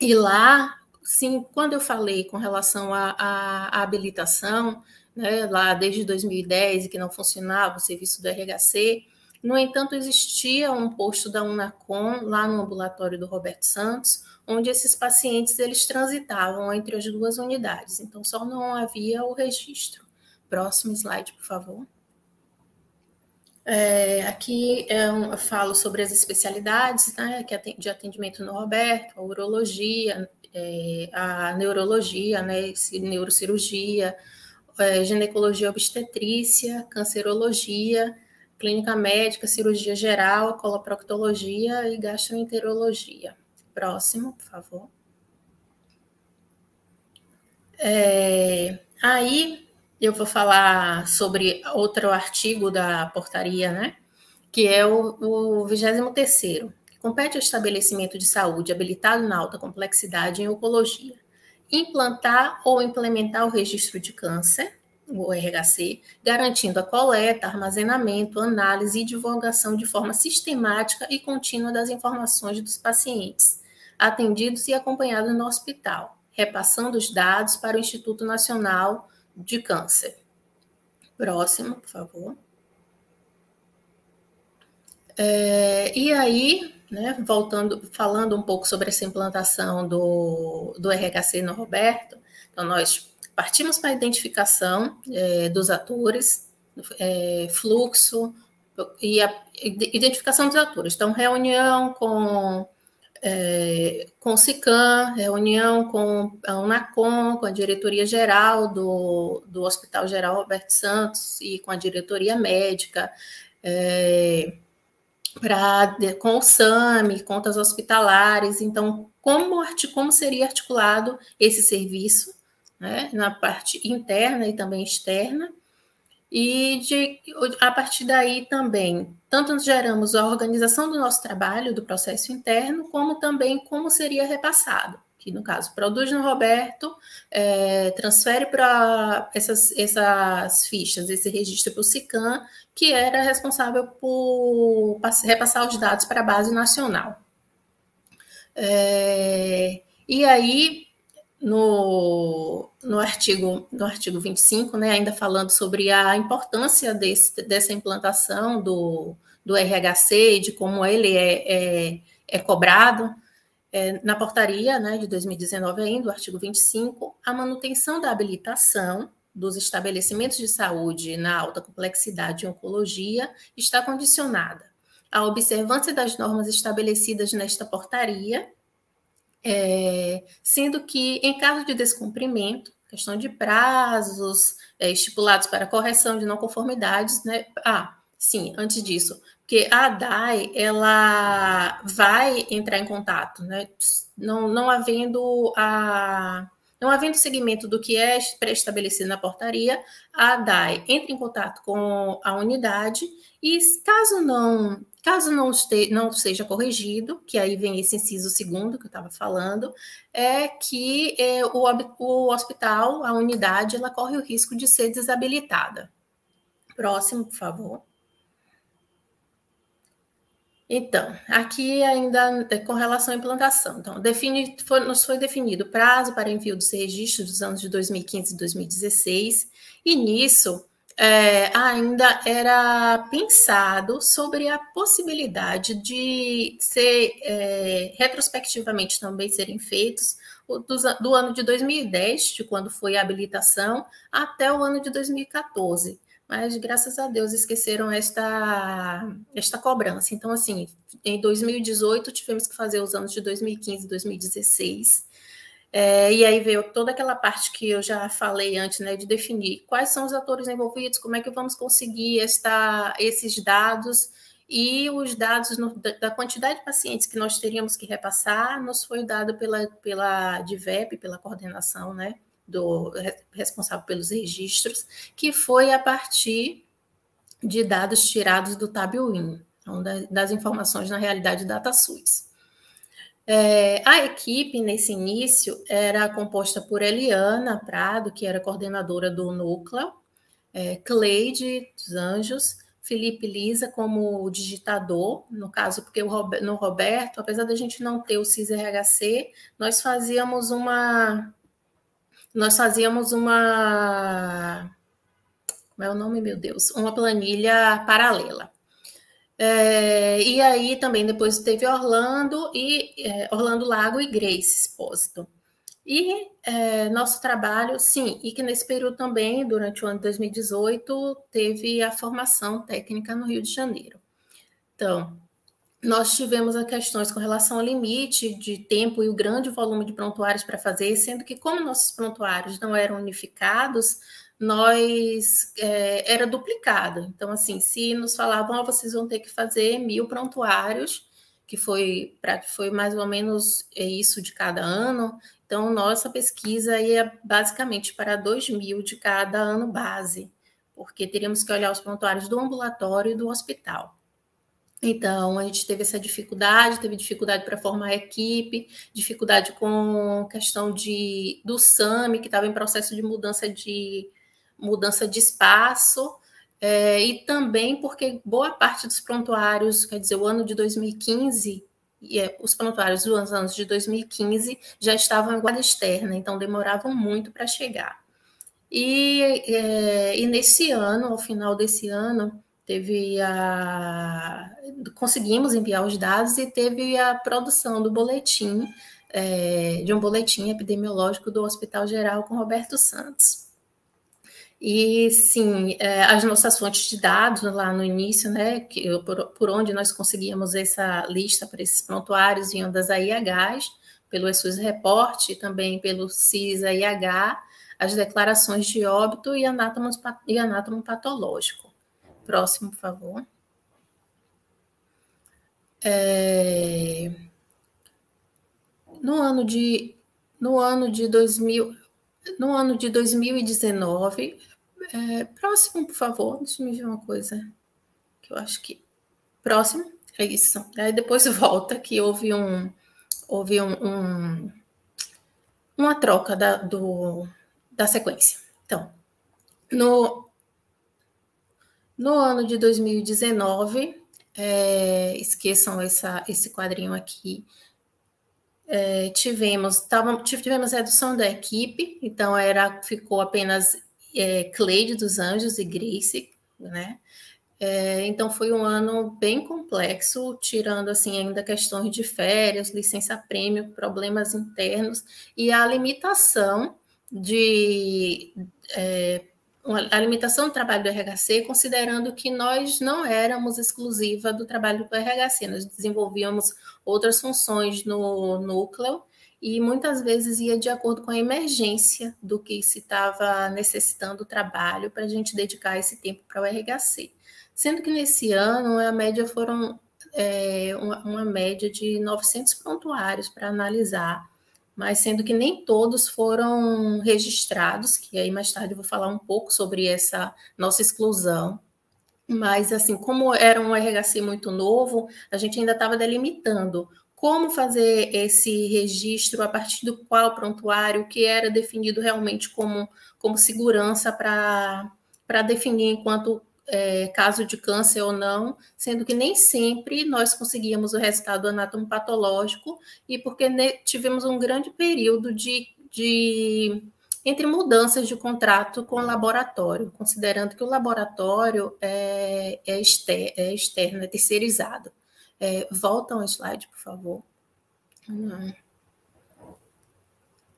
e lá, sim, quando eu falei com relação à habilitação, né, lá desde 2010 que não funcionava o serviço do RHC, no entanto, existia um posto da Unacom lá no ambulatório do Roberto Santos, onde esses pacientes eles transitavam entre as duas unidades. Então, só não havia o registro. Próximo slide, por favor. É, aqui é eu falo sobre as especialidades né, de atendimento no Roberto, a urologia, é, a neurologia, né, neurocirurgia, é, ginecologia obstetrícia, cancerologia, clínica médica, cirurgia geral, coloproctologia e gastroenterologia. Próximo, por favor. É, aí eu vou falar sobre outro artigo da portaria, né? Que é o, o 23 compete ao estabelecimento de saúde habilitado na alta complexidade em oncologia implantar ou implementar o registro de câncer, o RHC, garantindo a coleta, armazenamento, análise e divulgação de forma sistemática e contínua das informações dos pacientes atendidos e acompanhados no hospital, repassando os dados para o Instituto Nacional de câncer. Próximo, por favor. É, e aí, né, voltando, falando um pouco sobre essa implantação do, do RHC no Roberto, então nós partimos para a identificação é, dos atores, é, fluxo e a identificação dos atores. Então, reunião com é, com o SICAM, reunião com a UNACOM, com a diretoria geral do, do Hospital Geral Roberto Santos e com a diretoria médica, é, pra, com o SAMI, contas hospitalares. Então, como, como seria articulado esse serviço né, na parte interna e também externa? E de, a partir daí também, tanto nos geramos a organização do nosso trabalho, do processo interno, como também como seria repassado. Que no caso, produz no Roberto, é, transfere para essas, essas fichas, esse registro para o SICAM, que era responsável por repassar os dados para a base nacional. É, e aí, no, no artigo no artigo 25, né, ainda falando sobre a importância desse, dessa implantação do, do RHC e de como ele é, é, é cobrado, é, na portaria né, de 2019 ainda, o artigo 25, a manutenção da habilitação dos estabelecimentos de saúde na alta complexidade de oncologia está condicionada à observância das normas estabelecidas nesta portaria é, sendo que, em caso de descumprimento, questão de prazos é, estipulados para correção de não conformidades, né? Ah, sim, antes disso, porque a DAI ela vai entrar em contato, né? Não, não havendo a não havendo seguimento do que é pré-estabelecido na portaria, a DAI entra em contato com a unidade e caso não, caso não, este, não seja corrigido, que aí vem esse inciso segundo que eu estava falando, é que é, o, o hospital, a unidade, ela corre o risco de ser desabilitada. Próximo, por favor. Então, aqui ainda é, com relação à implantação. Então, define, foi, nos foi definido prazo para envio dos registros dos anos de 2015 e 2016, e nisso é, ainda era pensado sobre a possibilidade de ser é, retrospectivamente também serem feitos do, do ano de 2010, de quando foi a habilitação, até o ano de 2014 mas graças a Deus esqueceram esta, esta cobrança. Então, assim, em 2018 tivemos que fazer os anos de 2015 e 2016 é, e aí veio toda aquela parte que eu já falei antes, né, de definir quais são os atores envolvidos, como é que vamos conseguir esta, esses dados e os dados no, da, quantidade de pacientes que nós teríamos que repassar nos foi dado pela, pela DIVEP, pela coordenação, né, do responsável pelos registros, que foi a partir de dados tirados do TabWin, então, das, das informações na realidade DataSUS. É, a equipe, nesse início, era composta por Eliana Prado, que era coordenadora do Núcleo, é, Cleide dos Anjos, Felipe Lisa como digitador, no caso, porque Roberto, no Roberto, apesar da gente não ter o CISRHC, nós fazíamos uma. Nós fazíamos uma. Como é o nome, meu Deus? Uma planilha paralela. É, e aí também depois teve Orlando e é, Orlando Lago e Grace Expósito. E é, nosso trabalho, sim, e que nesse período também, durante o ano de 2018, teve a formação técnica no Rio de Janeiro. Então, nós tivemos as questões com relação ao limite de tempo e o grande volume de prontuários para fazer, sendo que, como nossos prontuários não eram unificados, nós é, era duplicada. Então, assim, se nos falavam, oh, vocês vão ter que fazer mil prontuários, que foi para foi mais ou menos é, isso de cada ano. Então, nossa pesquisa ia basicamente para dois mil de cada ano base, porque teríamos que olhar os prontuários do ambulatório e do hospital. Então, a gente teve essa dificuldade, teve dificuldade para formar a equipe, dificuldade com questão de, do SAMI, que estava em processo de mudança de mudança de espaço, é, e também porque boa parte dos prontuários, quer dizer, o ano de 2015, e é, os prontuários dos anos de 2015 já estavam em guarda externa, então demoravam muito para chegar. E, é, e nesse ano, ao final desse ano, teve a conseguimos enviar os dados e teve a produção do boletim é, de um boletim epidemiológico do Hospital Geral com Roberto Santos. E sim, é, as nossas fontes de dados lá no início, né, que, por, por onde nós conseguíamos essa lista para esses prontuários, vinham das AIHs, pelo SUS Report, também pelo CIS-AIH, as declarações de óbito e anátomo, e anátomo patológico. Próximo, por favor. É... No ano de no ano de 2000 no ano de 2019, é, próximo, por favor. Deixa eu ver uma coisa. Que eu acho que. Próximo. É isso. Aí depois volta que houve um. Houve um, um uma troca da, do, da sequência. Então, no, no ano de 2019, é, esqueçam essa, esse quadrinho aqui, é, tivemos, tava, tivemos redução da equipe, então era, ficou apenas é, Cleide dos Anjos e Grace, né? É, então foi um ano bem complexo, tirando assim ainda questões de férias, licença prêmio, problemas internos e a limitação de é, a limitação do trabalho do RHC, considerando que nós não éramos exclusiva do trabalho do RHC, nós desenvolvíamos outras funções no núcleo e muitas vezes ia de acordo com a emergência do que se estava necessitando o trabalho para a gente dedicar esse tempo para o RHC. Sendo que nesse ano a média foram é, uma, uma média de 900 prontuários para analisar mas sendo que nem todos foram registrados, que aí mais tarde eu vou falar um pouco sobre essa nossa exclusão. Mas assim, como era um RHC muito novo, a gente ainda estava delimitando como fazer esse registro, a partir do qual prontuário, que era definido realmente como, como segurança para definir enquanto é, caso de câncer ou não, sendo que nem sempre nós conseguíamos o resultado anatomopatológico, e porque tivemos um grande período de, de entre mudanças de contrato com o laboratório, considerando que o laboratório é, é, é, externo, é terceirizado. É, volta um slide, por favor.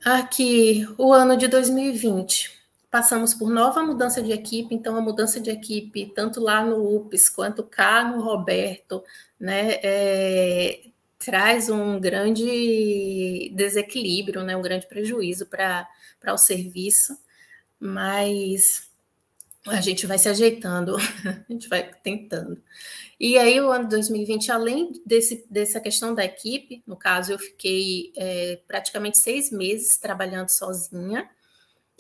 Aqui, o ano de 2020. Passamos por nova mudança de equipe, então a mudança de equipe, tanto lá no UPS quanto cá no Roberto, né, é, traz um grande desequilíbrio, né, um grande prejuízo para o serviço, mas a gente vai se ajeitando, a gente vai tentando. E aí, o ano de 2020, além desse, dessa questão da equipe, no caso, eu fiquei é, praticamente seis meses trabalhando sozinha.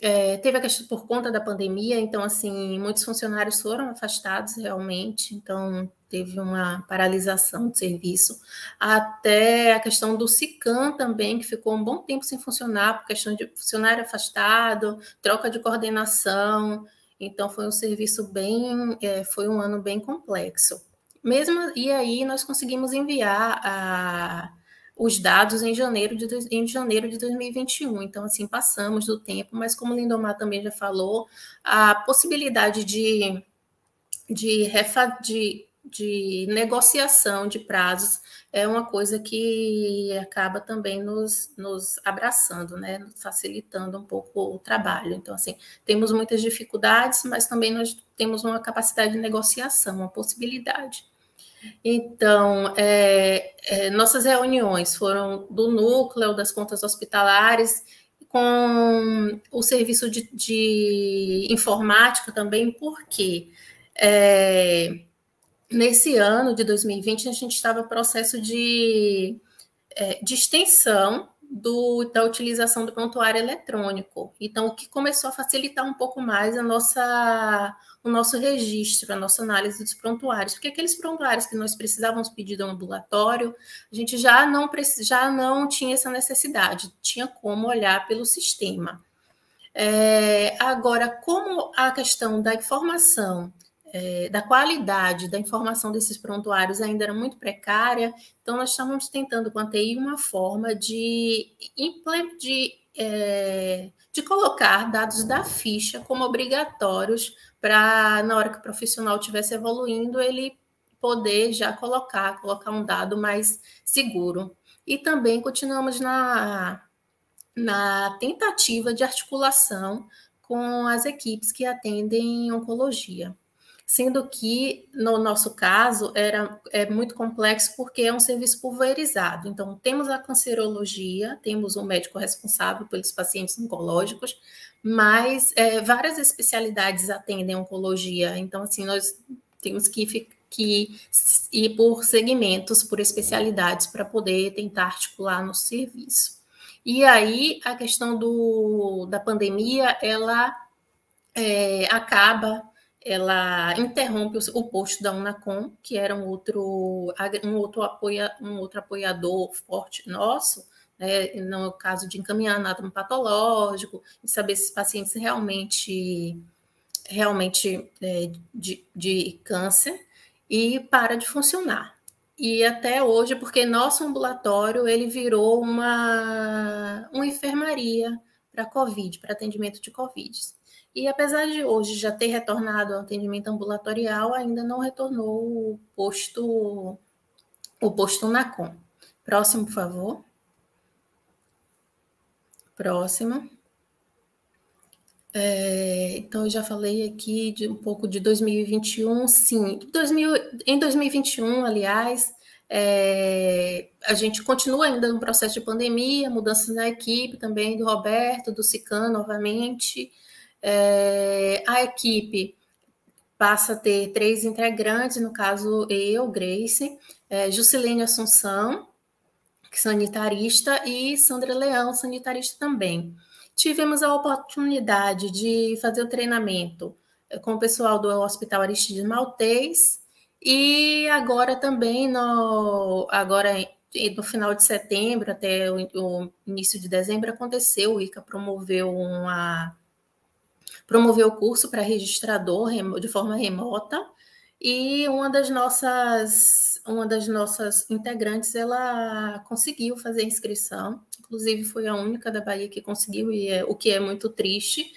É, teve a questão por conta da pandemia, então, assim, muitos funcionários foram afastados realmente, então teve uma paralisação do serviço, até a questão do SICAM também, que ficou um bom tempo sem funcionar, por questão de funcionário afastado, troca de coordenação, então foi um serviço bem, é, foi um ano bem complexo. Mesmo e aí nós conseguimos enviar a, os dados em janeiro de em janeiro de 2021. Então assim passamos do tempo, mas como o Lindomar também já falou, a possibilidade de de, refa, de de negociação de prazos é uma coisa que acaba também nos, nos abraçando, né? facilitando um pouco o trabalho. Então, assim, temos muitas dificuldades, mas também nós temos uma capacidade de negociação, uma possibilidade. Então, é, é, nossas reuniões foram do núcleo das contas hospitalares com o serviço de, de informática também, porque é, nesse ano de 2020 a gente estava processo de, é, de extensão do, da utilização do prontuário eletrônico. Então, o que começou a facilitar um pouco mais a nossa, o nosso registro, a nossa análise dos prontuários, porque aqueles prontuários que nós precisávamos pedir do ambulatório, a gente já não, já não tinha essa necessidade, tinha como olhar pelo sistema. É, agora, como a questão da informação é, da qualidade da informação desses prontuários ainda era muito precária, então nós estávamos tentando com a TI uma forma de, de, é, de colocar dados da ficha como obrigatórios para, na hora que o profissional estivesse evoluindo, ele poder já colocar, colocar um dado mais seguro. E também continuamos na, na tentativa de articulação com as equipes que atendem oncologia sendo que no nosso caso era é muito complexo porque é um serviço pulverizado. Então temos a cancerologia, temos o um médico responsável pelos pacientes oncológicos, mas é, várias especialidades atendem oncologia. Então assim nós temos que, que ir por segmentos, por especialidades para poder tentar articular no serviço. E aí a questão do, da pandemia ela é, acaba ela interrompe o, posto da Unacom, que era um outro, um outro, apoia, um outro apoiador forte nosso, né, no caso de encaminhar anátomo patológico, de saber se os pacientes realmente, realmente é, de, de câncer, e para de funcionar. E até hoje, porque nosso ambulatório ele virou uma, uma enfermaria para COVID, para atendimento de COVID. E apesar de hoje já ter retornado ao atendimento ambulatorial, ainda não retornou o posto o posto NACOM. Próximo, por favor. Próximo. É, então, eu já falei aqui de um pouco de 2021, sim. 2000, em 2021, aliás, é, a gente continua ainda no processo de pandemia, mudanças na equipe também do Roberto, do Sican novamente. É, a equipe passa a ter três integrantes, no caso eu, Grace, é, Juscelene Assunção, sanitarista, e Sandra Leão, sanitarista também. Tivemos a oportunidade de fazer o treinamento é, com o pessoal do Hospital Aristides Maltês e agora também no agora no final de setembro até o, o início de dezembro aconteceu o ICA promoveu uma promover o curso para registrador de forma remota e uma das nossas uma das nossas integrantes ela conseguiu fazer a inscrição, inclusive foi a única da Bahia que conseguiu e é, o que é muito triste,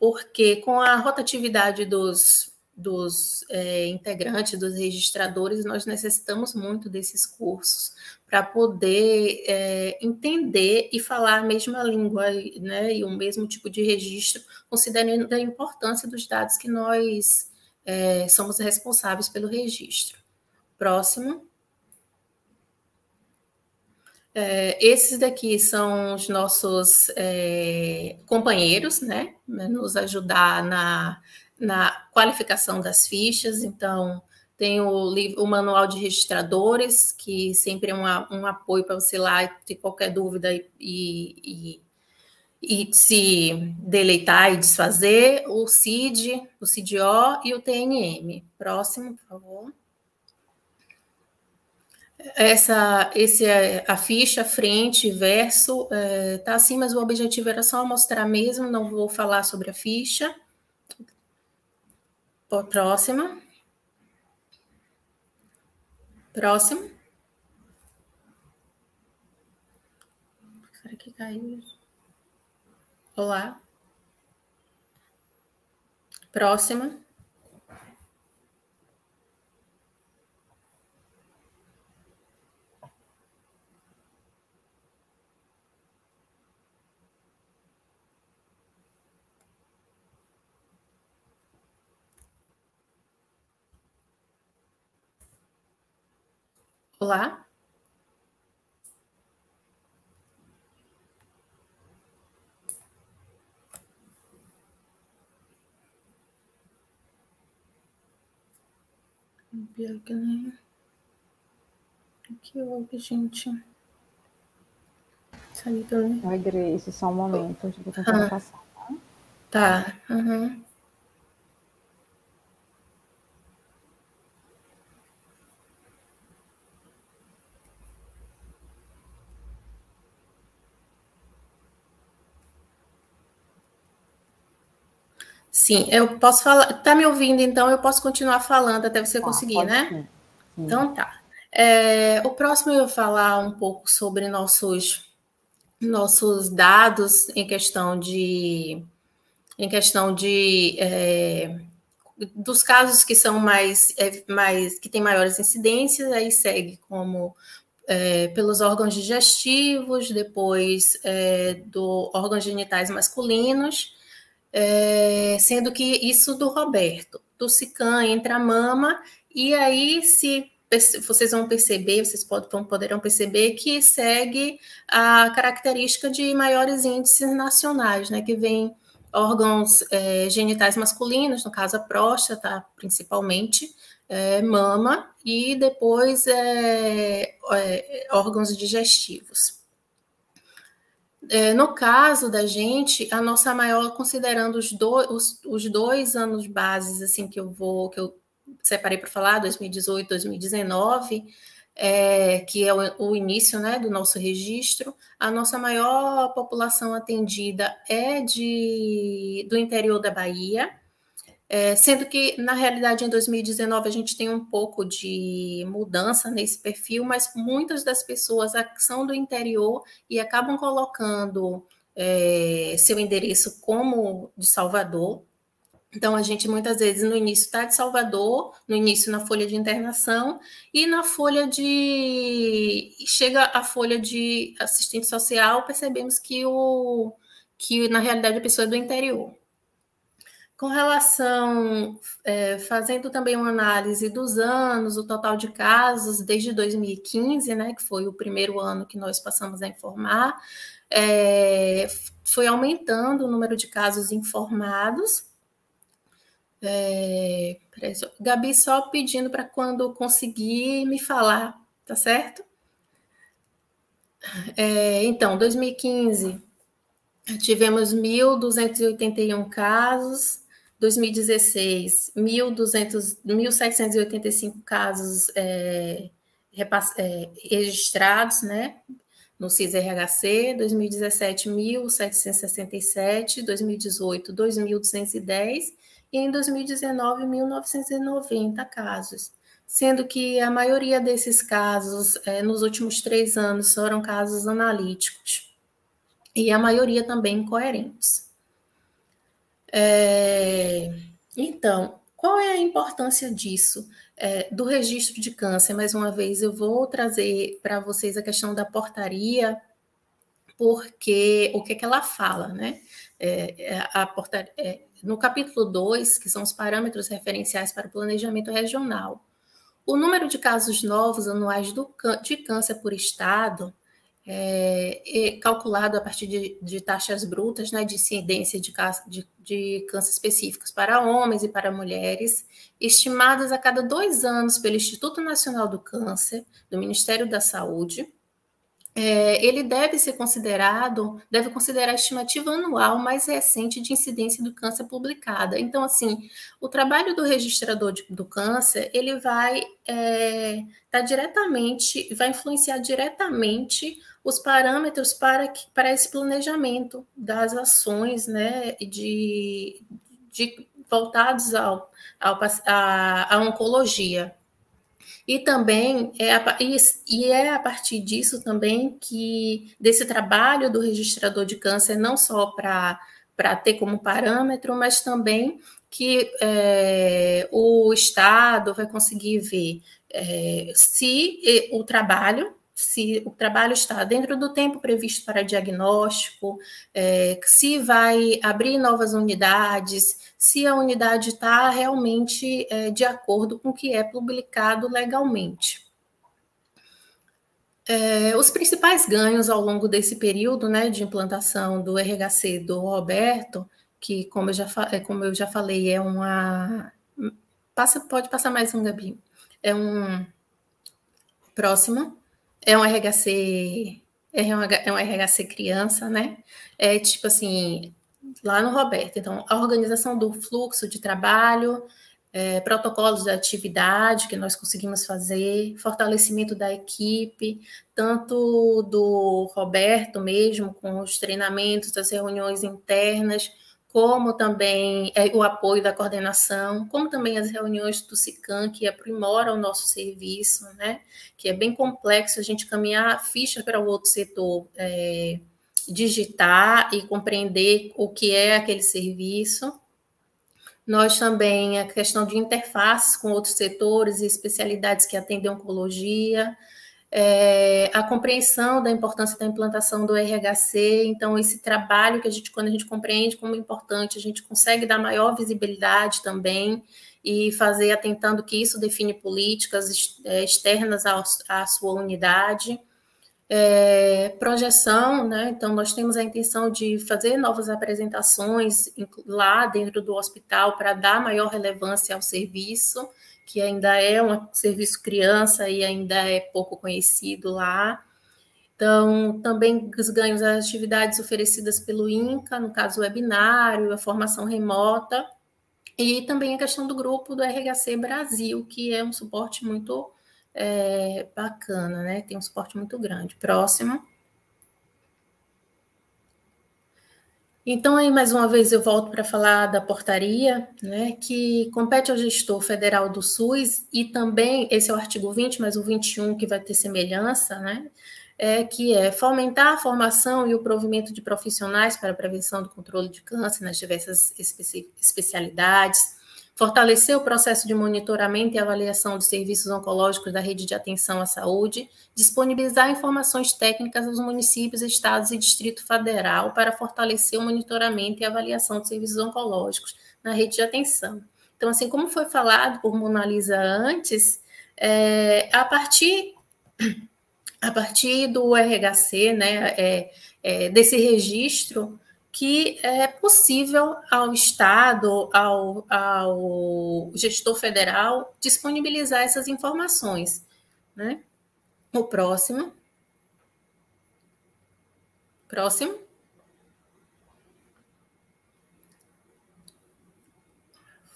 porque com a rotatividade dos dos é, integrantes, dos registradores, nós necessitamos muito desses cursos para poder é, entender e falar a mesma língua né, e o mesmo tipo de registro, considerando a importância dos dados que nós é, somos responsáveis pelo registro. Próximo. É, esses daqui são os nossos é, companheiros, né, né? Nos ajudar na, na qualificação das fichas. Então, tem o, livro, o Manual de Registradores, que sempre é uma, um apoio para você lá ter qualquer dúvida e, e, e, se deleitar e desfazer. O CID, o CIDO e o TNM. Próximo, por favor. Essa, esse, é a ficha, frente, verso, está é, assim, mas o objetivo era só mostrar mesmo, não vou falar sobre a ficha. Próxima. Próximo. Será que caiu? Olá. Próxima. Olá. Pior que nem. O que houve, gente? saiu que eu. Oi, Grace, só um momento. Ah. Deixa eu passar. Tá. Uhum. Sim, eu posso falar. Tá me ouvindo, então eu posso continuar falando até você tá, conseguir, né? Então tá. É, o próximo eu vou falar um pouco sobre nossos nossos dados em questão de em questão de é, dos casos que são mais, é, mais que têm maiores incidências, aí segue como é, pelos órgãos digestivos, depois é, do órgãos genitais masculinos, é, sendo que isso do Roberto, do Sican entra a mama, e aí se vocês vão perceber, vocês poderão perceber que segue a característica de maiores índices nacionais, né, que vem órgãos é, genitais masculinos, no caso a próstata, principalmente, é, mama, e depois é, é órgãos digestivos. É, no caso da gente, a nossa maior, considerando os, do, os, os dois anos bases, assim, que eu vou, que eu separei para falar, 2018, 2019, é, que é o, o, início né, do nosso registro, a nossa maior população atendida é de, do interior da Bahia, é, sendo que, na realidade, em 2019 a gente tem um pouco de mudança nesse perfil, mas muitas das pessoas são do interior e acabam colocando é, seu endereço como de Salvador. Então, a gente muitas vezes no início está de Salvador, no início na folha de internação e na folha de. Chega a folha de assistente social, percebemos que, o... que na realidade a pessoa é do interior. Com relação, é, fazendo também uma análise dos anos, o total de casos desde 2015, né, que foi o primeiro ano que nós passamos a informar, é, foi aumentando o número de casos informados. É, só, Gabi, só pedindo para quando conseguir me falar, tá certo? É, então, 2015. Tivemos 1.281 casos, 2016, 1.200, 1.785 casos é, repass, é, registrados, né? No CIS-RHC, 2017, 1.767, 2018, 2.210 e em 2019, 1.990 casos. Sendo que a maioria desses casos, é, nos últimos três anos, foram casos analíticos. E a maioria também incoerentes. É, então, qual é a importância disso, é, do registro de câncer? Mais uma vez, eu vou trazer para vocês a questão da portaria, porque o que, é que ela fala, né? É, é, a é, no capítulo 2, que são os parâmetros referenciais para o planejamento regional, o número de casos novos anuais do, de câncer por estado é, calculado a partir de, de, taxas brutas né, de incidência de, de, de câncer específicos para homens e para mulheres, estimadas a cada dois anos pelo Instituto Nacional do Câncer, do Ministério da Saúde. É, ele deve ser considerado, deve considerar a estimativa anual mais recente de incidência do câncer publicada. Então, assim, o trabalho do registrador de, do câncer, ele vai é, tá diretamente, vai influenciar diretamente os parâmetros para, que, para esse planejamento das ações, né, de, de voltados ao, ao a, a oncologia. E também é a, e é a partir disso também que desse trabalho do registrador de câncer, não só para para ter como parâmetro, mas também que é, o Estado vai conseguir ver é, se o trabalho se o trabalho está dentro do tempo previsto para diagnóstico, é, se vai abrir novas unidades, se a unidade está realmente é, de acordo com o que é publicado legalmente. É, os principais ganhos ao longo desse período né, de implantação do RHC do Roberto, que, como eu já, é, como eu já falei, é uma. Passa, pode passar mais um, Gabi. É um. Próximo. É um RHC, é um, é um RHC criança, né? É tipo assim, lá no Roberto. Então, a organização do fluxo de trabalho, é, protocolos de atividade que nós conseguimos fazer, fortalecimento da equipe, tanto do Roberto mesmo, com os treinamentos, as reuniões internas como também é, o apoio da coordenação, como também as reuniões do SICAM, que aprimoram o nosso serviço, né? que é bem complexo a gente caminhar ficha para o outro setor, é, digitar e compreender o que é aquele serviço. Nós também, a questão de interface com outros setores e especialidades que atendem oncologia, é, a compreensão da importância da implantação do RHC, então esse trabalho que a gente, quando a gente compreende como é importante, a gente consegue dar maior visibilidade também e fazer atentando que isso define políticas é, externas à, à sua unidade. É, projeção, né? Então, nós temos a intenção de fazer novas apresentações lá dentro do hospital para dar maior relevância ao serviço que ainda é um serviço criança e ainda é pouco conhecido lá. Então, também os ganhos das atividades oferecidas pelo INCA, no caso, o webinário, a formação remota, e também a questão do grupo do RHC Brasil, que é um suporte muito é, bacana, né? Tem um suporte muito grande. Próximo. Então, aí mais uma vez eu volto para falar da portaria, né, que compete ao gestor federal do SUS e também, esse é o artigo 20, mas o 21 que vai ter semelhança, né, é, que é fomentar a formação e o provimento de profissionais para a prevenção do controle de câncer nas diversas especialidades, fortalecer o processo de monitoramento e avaliação dos serviços oncológicos da rede de atenção à saúde, disponibilizar informações técnicas aos municípios, estados e Distrito Federal para fortalecer o monitoramento e avaliação dos serviços oncológicos na rede de atenção. Então, assim como foi falado por Monalisa antes, é, a partir a partir do RHC, né, é, é, desse registro que é possível ao Estado, ao, ao gestor federal, disponibilizar essas informações. Né? O próximo. Próximo.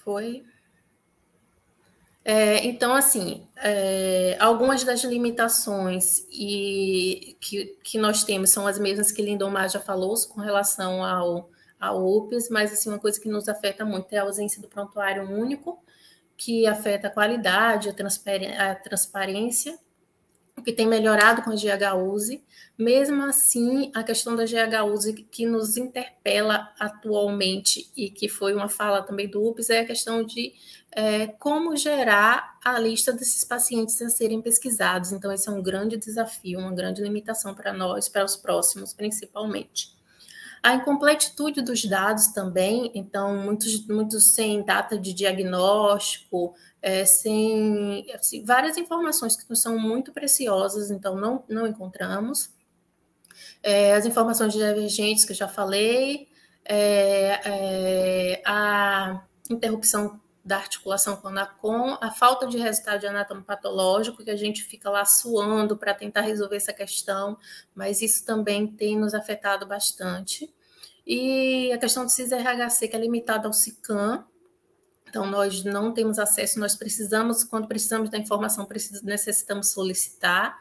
Foi. É, então, assim, é, algumas das limitações e que, que nós temos são as mesmas que Lindomar já falou com relação ao, ao UPS, mas assim, uma coisa que nos afeta muito é a ausência do prontuário único, que afeta a qualidade, a, a transparência o que tem melhorado com a GHUSE. Mesmo assim, a questão da GHUSE que nos interpela atualmente e que foi uma fala também do UPS é a questão de é, como gerar a lista desses pacientes a serem pesquisados. Então, esse é um grande desafio, uma grande limitação para nós, para os próximos, principalmente. A incompletitude dos dados também, então, muitos, muitos sem data de diagnóstico, é, sem assim, várias informações que são muito preciosas, então não, não encontramos. É, as informações divergentes que eu já falei, é, é a interrupção da articulação com a NACOM, a falta de resultado de anatomopatológico, que a gente fica lá suando para tentar resolver essa questão, mas isso também tem nos afetado bastante. E a questão do CIS-RHC, que é limitada ao CICAM, então, nós não temos acesso, nós precisamos, quando precisamos da informação, precisamos, necessitamos solicitar.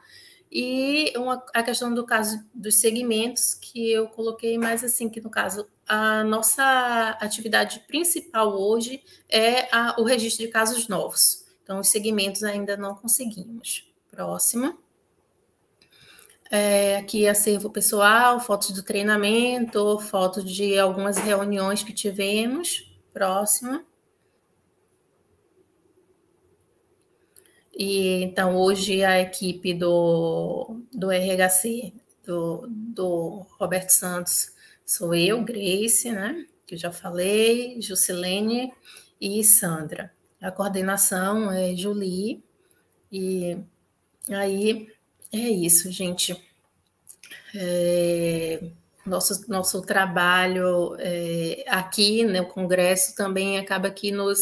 E uma, a questão do caso dos segmentos, que eu coloquei mais assim, que no caso, a nossa atividade principal hoje é a, o registro de casos novos. Então, os segmentos ainda não conseguimos. Próxima. É, aqui acervo pessoal, fotos do treinamento, fotos de algumas reuniões que tivemos. Próxima. E então hoje a equipe do, do RHC, do, do Roberto Santos, sou eu, Grace, né? Que eu já falei, Juscelene e Sandra. A coordenação é Julie. E aí é isso, gente. É, nosso, nosso trabalho é, aqui no né, Congresso também acaba que nos,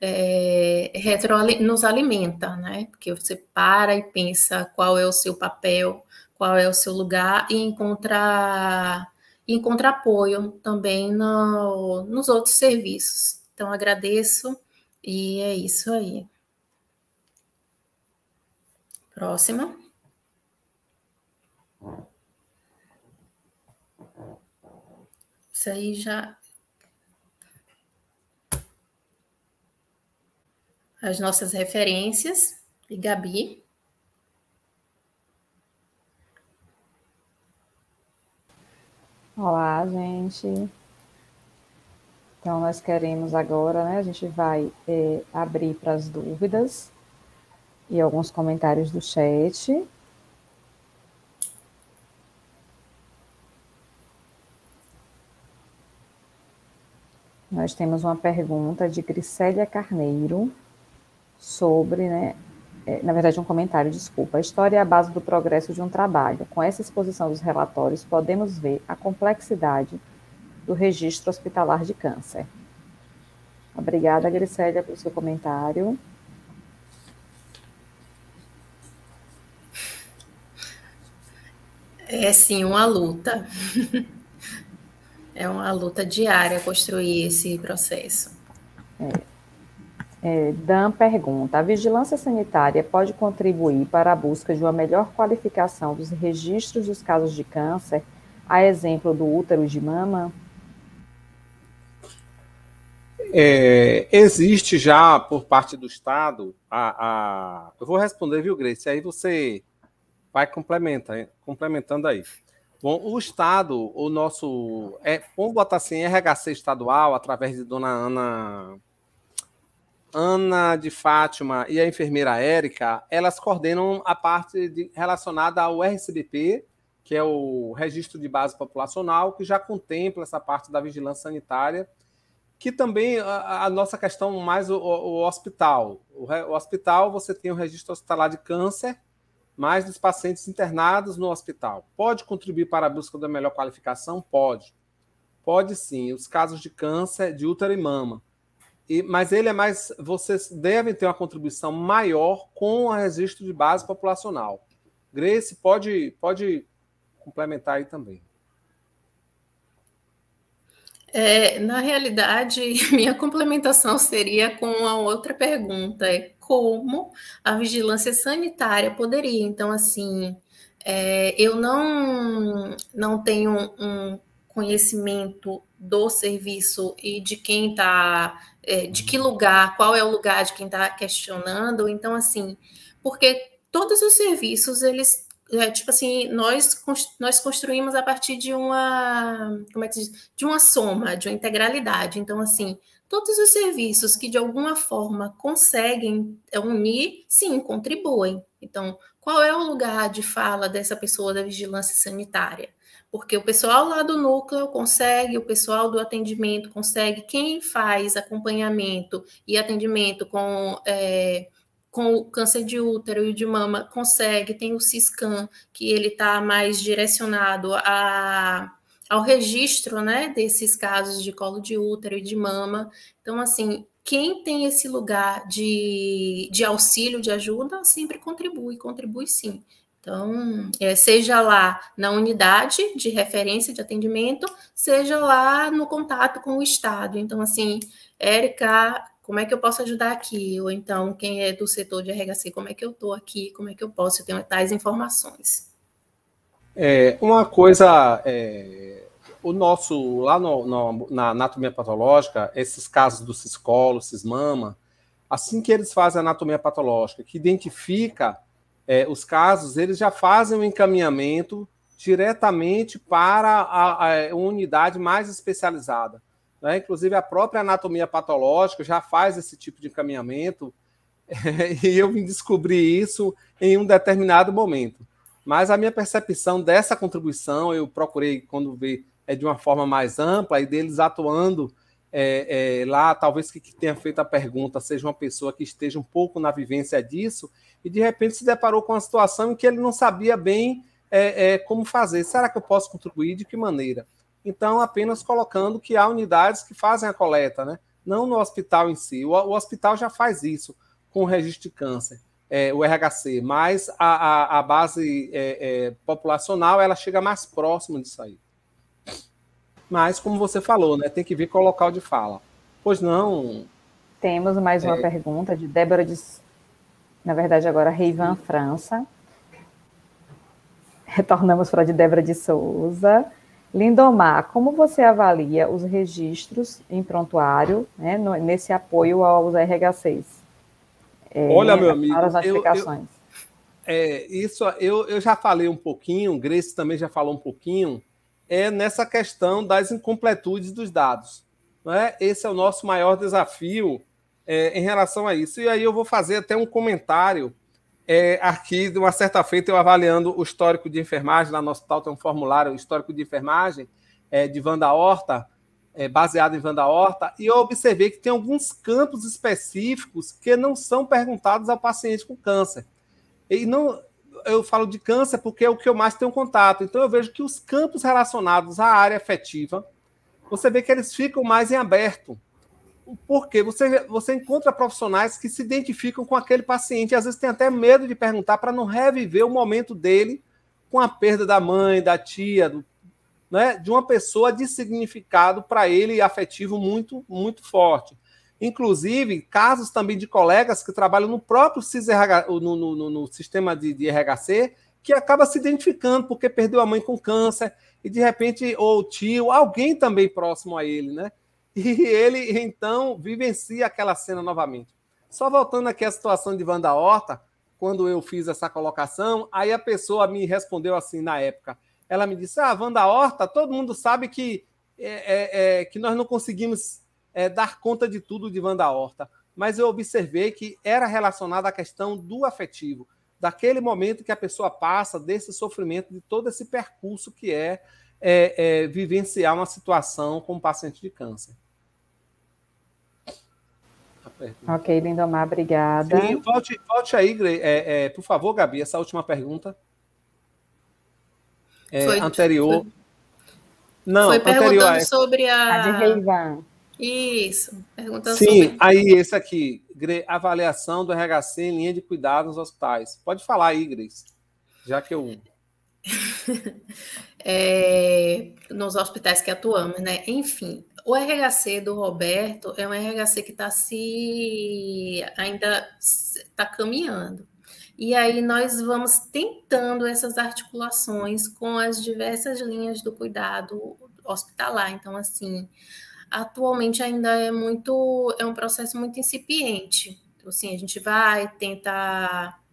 é, eh, retro, nos alimenta, né? Porque você para e pensa qual é o seu papel, qual é o seu lugar e encontra, encontra apoio também no, nos outros serviços. Então, agradeço e é isso aí. Próxima. Isso aí já. As nossas referências. E Gabi. Olá, gente. Então, nós queremos agora, né? A gente vai eh, abrir para as dúvidas e alguns comentários do chat. Nós temos uma pergunta de Grisélia Carneiro sobre, né, é, na verdade, um comentário, desculpa. A história é a base do progresso de um trabalho. Com essa exposição dos relatórios, podemos ver a complexidade do registro hospitalar de câncer. Obrigada, Grisélia, pelo seu comentário. É sim uma luta. É uma luta diária construir esse processo. É. É, Dan pergunta: a vigilância sanitária pode contribuir para a busca de uma melhor qualificação dos registros dos casos de câncer, a exemplo do útero de mama? É, existe já por parte do Estado a, a, Eu vou responder, viu, Grace? Aí você vai complementa, complementando aí. Bom, o Estado, o nosso. É, vamos botar assim, RHC estadual, através de dona Ana. Ana de Fátima e a enfermeira Érica, elas coordenam a parte de, relacionada ao RCBP, que é o Registro de Base Populacional, que já contempla essa parte da vigilância sanitária, que também a, a nossa questão mais o, o, o hospital. O, o hospital, você tem o registro hospitalar de câncer, mais dos pacientes internados no hospital. Pode contribuir para a busca da melhor qualificação? Pode. Pode sim. Os casos de câncer de útero e mama. E, mas ele é mais. Vocês devem ter uma contribuição maior com o registro de base populacional. Grace, pode, pode complementar aí também. É, na realidade, minha complementação seria com a outra pergunta, é como a vigilância sanitária poderia, então, assim, é, eu não, não tenho um conhecimento do serviço e de quem está, é, de que lugar, qual é o lugar de quem está questionando, então, assim, porque todos os serviços, eles é, tipo assim, nós, nós construímos a partir de uma, como é que se diz? De uma soma, de uma integralidade. Então, assim, todos os serviços que de alguma forma conseguem é, unir, sim, contribuem. Então, qual é o lugar de fala dessa pessoa da vigilância sanitária? Porque o pessoal lá do núcleo consegue, o pessoal do atendimento consegue, quem faz acompanhamento e atendimento com. É, com o câncer de útero e de mama consegue, tem o CISCAN, que ele está mais direcionado a, ao registro né, desses casos de colo de útero e de mama. Então, assim, quem tem esse lugar de, de auxílio, de ajuda, sempre contribui, contribui sim. Então, é, seja lá na unidade de referência de atendimento, seja lá no contato com o Estado. Então, assim, Érica, como é que eu posso ajudar aqui? Ou então, quem é do setor de RHC, como é que eu estou aqui? Como é que eu posso? ter tais informações. É, uma coisa, é, o nosso, lá no, no, na anatomia patológica, esses casos do ciscolo, cismama, assim que eles fazem a anatomia patológica, que identifica é, os casos, eles já fazem o um encaminhamento diretamente para a, a unidade mais especializada. Né? Inclusive, a própria anatomia patológica já faz esse tipo de encaminhamento, e eu vim descobrir isso em um determinado momento. Mas a minha percepção dessa contribuição, eu procurei, quando vi, é de uma forma mais ampla, e deles atuando é, é, lá, talvez que, tenha feito a pergunta seja uma pessoa que esteja um pouco na vivência disso, e de repente se deparou com uma situação em que ele não sabia bem é, é como fazer. Será que eu posso contribuir? De que maneira? então apenas colocando que há unidades que fazem a coleta, né? não no hospital em si. O, o hospital já faz isso com o registro de câncer, é, o RHC, mas a, a, a base é, é, populacional ela chega mais próxima disso aí. Mas, como você falou, né, tem que ver o local de fala. Pois não. Temos mais uma é. pergunta de Débora de. Na verdade, agora Reivan França. Retornamos para a de Débora de Souza. Lindomar, como você avalia os registros em prontuário né, no, nesse apoio aos RHCs? É, Olha, meu amigo, para as notificações. Eu, eu, é, isso eu, eu já falei um pouquinho, Grace também já falou um pouquinho, é nessa questão das incompletudes dos dados. né? Esse é o nosso maior desafio é, em relação a isso. E aí eu vou fazer até um comentário é, aqui, de uma certa feita, eu avaliando o histórico de enfermagem, lá no hospital tem um formulário o histórico de enfermagem é, de Vanda Horta, é, baseado em Vanda Horta, e eu observei que tem alguns campos específicos que não são perguntados ao paciente com câncer. E não, eu falo de câncer porque é o que eu mais tenho contato. Então eu vejo que os campos relacionados à área afetiva, você vê que eles ficam mais em aberto porque você, você encontra profissionais que se identificam com aquele paciente, e às vezes tem até medo de perguntar para não reviver o momento dele com a perda da mãe, da tia, do, né, de uma pessoa de significado para ele afetivo muito, muito forte. Inclusive, casos também de colegas que trabalham no próprio CISRH, no, no, no, sistema de, de RHC, que acaba se identificando porque perdeu a mãe com câncer, e de repente, ou o tio, alguém também próximo a ele, né? E ele, então, vivencia aquela cena novamente. Só voltando aqui à situação de Wanda Horta, quando eu fiz essa colocação, aí a pessoa me respondeu assim na época. Ela me disse: Ah, Wanda Horta, todo mundo sabe que, é, é, é que nós não conseguimos é, dar conta de tudo de Wanda Horta. Mas eu observei que era relacionada à questão do afetivo, daquele momento que a pessoa passa, desse sofrimento, de todo esse percurso que é, é, é vivenciar uma situação um paciente de câncer pergunta. Ok, Lindomar, obrigada. Sim, volte, volte aí, é, é, por favor, Gabi, essa última pergunta. É, foi, anterior. Foi, Não, foi anterior perguntando a sobre a. A de Reivan. Isso, perguntando Sim, sobre... aí esse aqui, avaliação do RHC em linha de cuidado nos hospitais. Pode falar aí, Grace, já que eu. é, nos hospitais que atuamos, né? Enfim, o RHC do Roberto é um RHC que está se ainda está caminhando. E aí nós vamos tentando essas articulações com as diversas linhas do cuidado hospitalar. Então, assim, atualmente ainda é muito, é um processo muito incipiente. Então, assim, a gente vai tentar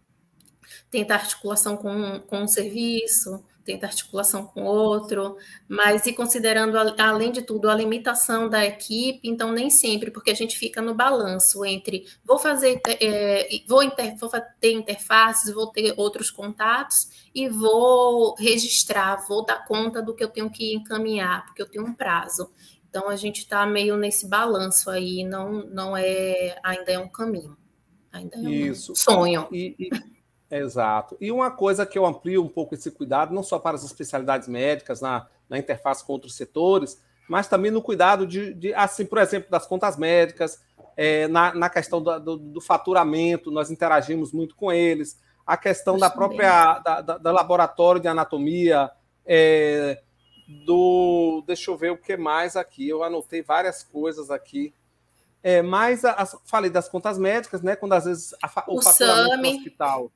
tentar articulação com, com o serviço, tenta articulação com outro, mas e considerando, além de tudo, a limitação da equipe, então nem sempre, porque a gente fica no balanço entre vou fazer, é, é vou, inter, vou ter interfaces, vou ter outros contatos e vou registrar, vou dar conta do que eu tenho que encaminhar, porque eu tenho um prazo. Então a gente está meio nesse balanço aí, não, não é ainda é um caminho, ainda é um sonho. E, e... Exato. E uma coisa que eu amplio um pouco esse cuidado, não só para as especialidades médicas, na, na interface com outros setores, mas também no cuidado de, de assim, por exemplo, das contas médicas, é, na, na questão do, do, do, faturamento, nós interagimos muito com eles, a questão Isso da própria da, da, da, laboratório de anatomia, é, do. Deixa eu ver o que mais aqui. Eu anotei várias coisas aqui. É, mas falei das contas médicas, né? Quando às vezes a, o, o faturamento SAMI. do hospital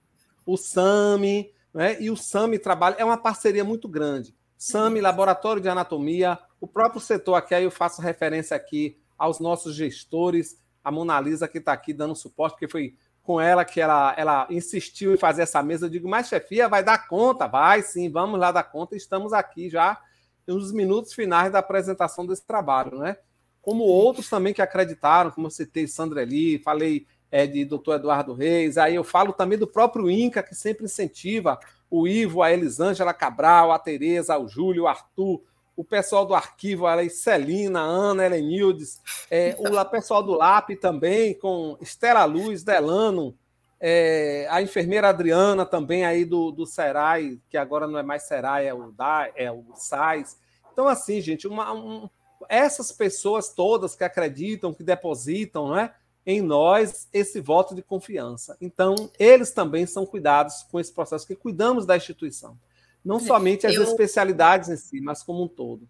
o SAMI, né? e o SAMI trabalha, é uma parceria muito grande. SAMI, uhum. Laboratório de Anatomia, o próprio setor aqui, aí eu faço referência aqui aos nossos gestores, a Monalisa que está aqui dando suporte, porque foi com ela que ela, ela insistiu em fazer essa mesa. Eu digo, mas chefia, vai dar conta? Vai sim, vamos lá dar conta. Estamos aqui já nos minutos finais da apresentação desse trabalho, né? Como outros também que acreditaram, como eu citei Sandra Eli, falei é, de doutor Eduardo Reis. Aí eu falo também do próprio Inca, que sempre incentiva o Ivo, a Elisângela Cabral, a Tereza, o Júlio, o Arthur, o pessoal do arquivo, a Celina, a Ana, a Helenildes, é, o pessoal do LAP também, com Estela Luz, Delano, é, a enfermeira Adriana também aí do, do Serai, que agora não é mais Serai, é o, da, é o SAIS. Então, assim, gente, uma, um, essas pessoas todas que acreditam, que depositam, não é? em nós esse voto de confiança. Então, eles também são cuidados com esse processo, que cuidamos da instituição. Não é, somente as Eu... especialidades em si, mas como um todo.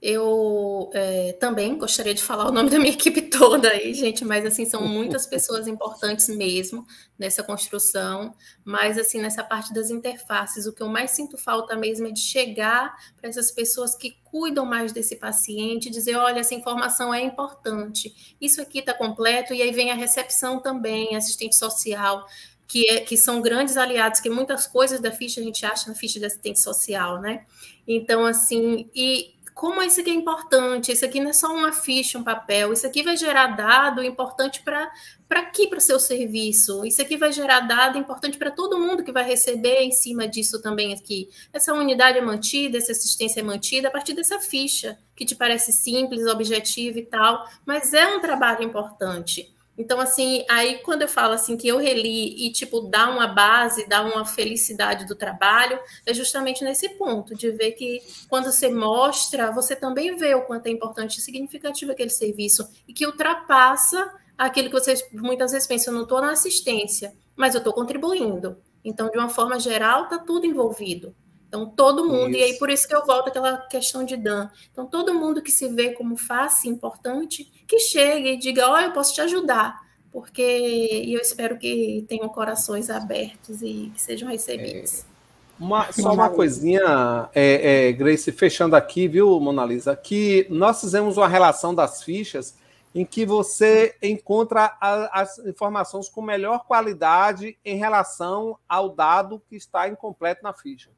Eu é, também gostaria de falar o nome da minha equipe toda aí, gente, mas assim, são muitas pessoas importantes mesmo nessa construção, mas assim, nessa parte das interfaces, o que eu mais sinto falta mesmo é de chegar para essas pessoas que cuidam mais desse paciente, dizer, olha, essa informação é importante, isso aqui está completo, e aí vem a recepção também, assistente social, que, é, que, são grandes aliados, que muitas coisas da ficha a gente acha na ficha de assistente social, né? Então, assim, e como isso aqui é importante, isso aqui não é só uma ficha, um papel, isso aqui vai gerar dado importante para aqui, para o seu serviço, isso aqui vai gerar dado importante para todo mundo que vai receber em cima disso também aqui. Essa unidade é mantida, essa assistência é mantida a partir dessa ficha, que te parece simples, objetiva e tal, mas é um trabalho importante. Então, assim, aí quando eu falo assim que eu reli e, tipo, dá uma base, dá uma felicidade do trabalho, é justamente nesse ponto, de ver que quando você mostra, você também vê o quanto é importante e significativo aquele serviço e que ultrapassa aquilo que vocês muitas vezes pensam, eu não estou na assistência, mas eu estou contribuindo. Então, de uma forma geral, está tudo envolvido. Então, todo mundo, isso. e aí por isso que eu volto àquela questão de Dan. Então, todo mundo que se vê como face importante, que chegue e diga: Olha, eu posso te ajudar, porque eu espero que tenham corações abertos e que sejam recebidos. É. Uma, só uma coisinha, é, é, Grace, fechando aqui, viu, Mona Lisa? Que nós fizemos uma relação das fichas em que você encontra a, as informações com melhor qualidade em relação ao dado que está incompleto na ficha.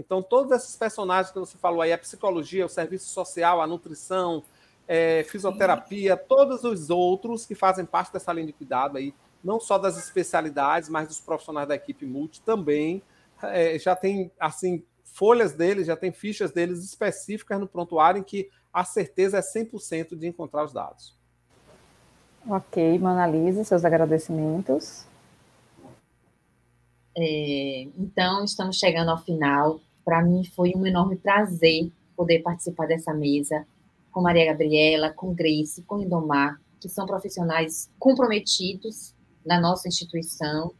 Então, todos esses personagens que você falou aí, a psicologia, o serviço social, a nutrição, é, fisioterapia, Sim. todos os outros que fazem parte dessa linha de cuidado aí, não só das especialidades, mas dos profissionais da equipe multi também, é, já tem, assim, folhas deles, já tem fichas deles específicas no prontuário em que a certeza é 100% de encontrar os dados. Ok, Manalise, seus agradecimentos. É, então, estamos chegando ao final para mim foi um enorme prazer poder participar dessa mesa com Maria Gabriela, com Grace, com Indomar, que são profissionais comprometidos na nossa instituição.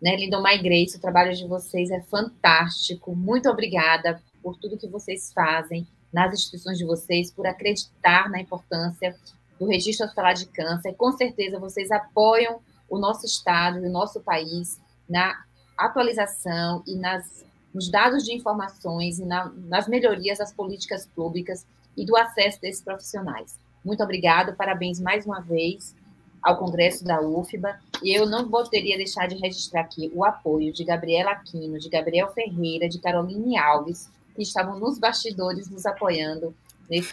Né, Lindomar e Grace, o trabalho de vocês é fantástico. Muito obrigada por tudo que vocês fazem nas instituições de vocês, por acreditar na importância do registro hospitalar de câncer. Com certeza vocês apoiam o nosso estado e o nosso país na atualização e nas nos dados de informações e na, nas melhorias das políticas públicas e do acesso desses profissionais. Muito obrigada, parabéns mais uma vez ao Congresso da UFBA. E eu não poderia deixar de registrar aqui o apoio de Gabriela Aquino, de Gabriel Ferreira, de Caroline Alves, que estavam nos bastidores nos apoiando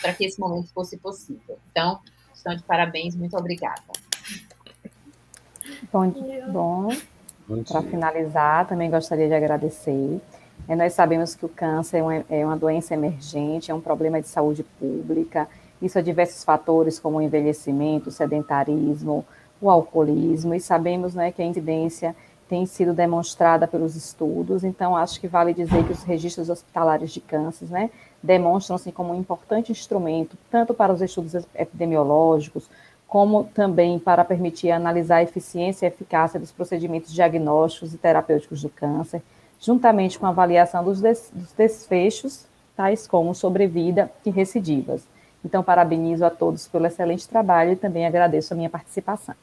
para que esse momento fosse possível. Então, estão de parabéns, muito obrigada. Bom, bom para finalizar, também gostaria de agradecer é, nós sabemos que o câncer é uma, é uma doença emergente, é um problema de saúde pública. Isso é diversos fatores, como o envelhecimento, o sedentarismo, o alcoolismo, e sabemos né, que a incidência tem sido demonstrada pelos estudos, então acho que vale dizer que os registros hospitalares de câncer né, demonstram-se como um importante instrumento, tanto para os estudos epidemiológicos, como também para permitir analisar a eficiência e eficácia dos procedimentos diagnósticos e terapêuticos do câncer, juntamente com a avaliação dos, des dos desfechos, tais como sobrevida e recidivas. Então, parabenizo a todos pelo excelente trabalho e também agradeço a minha participação.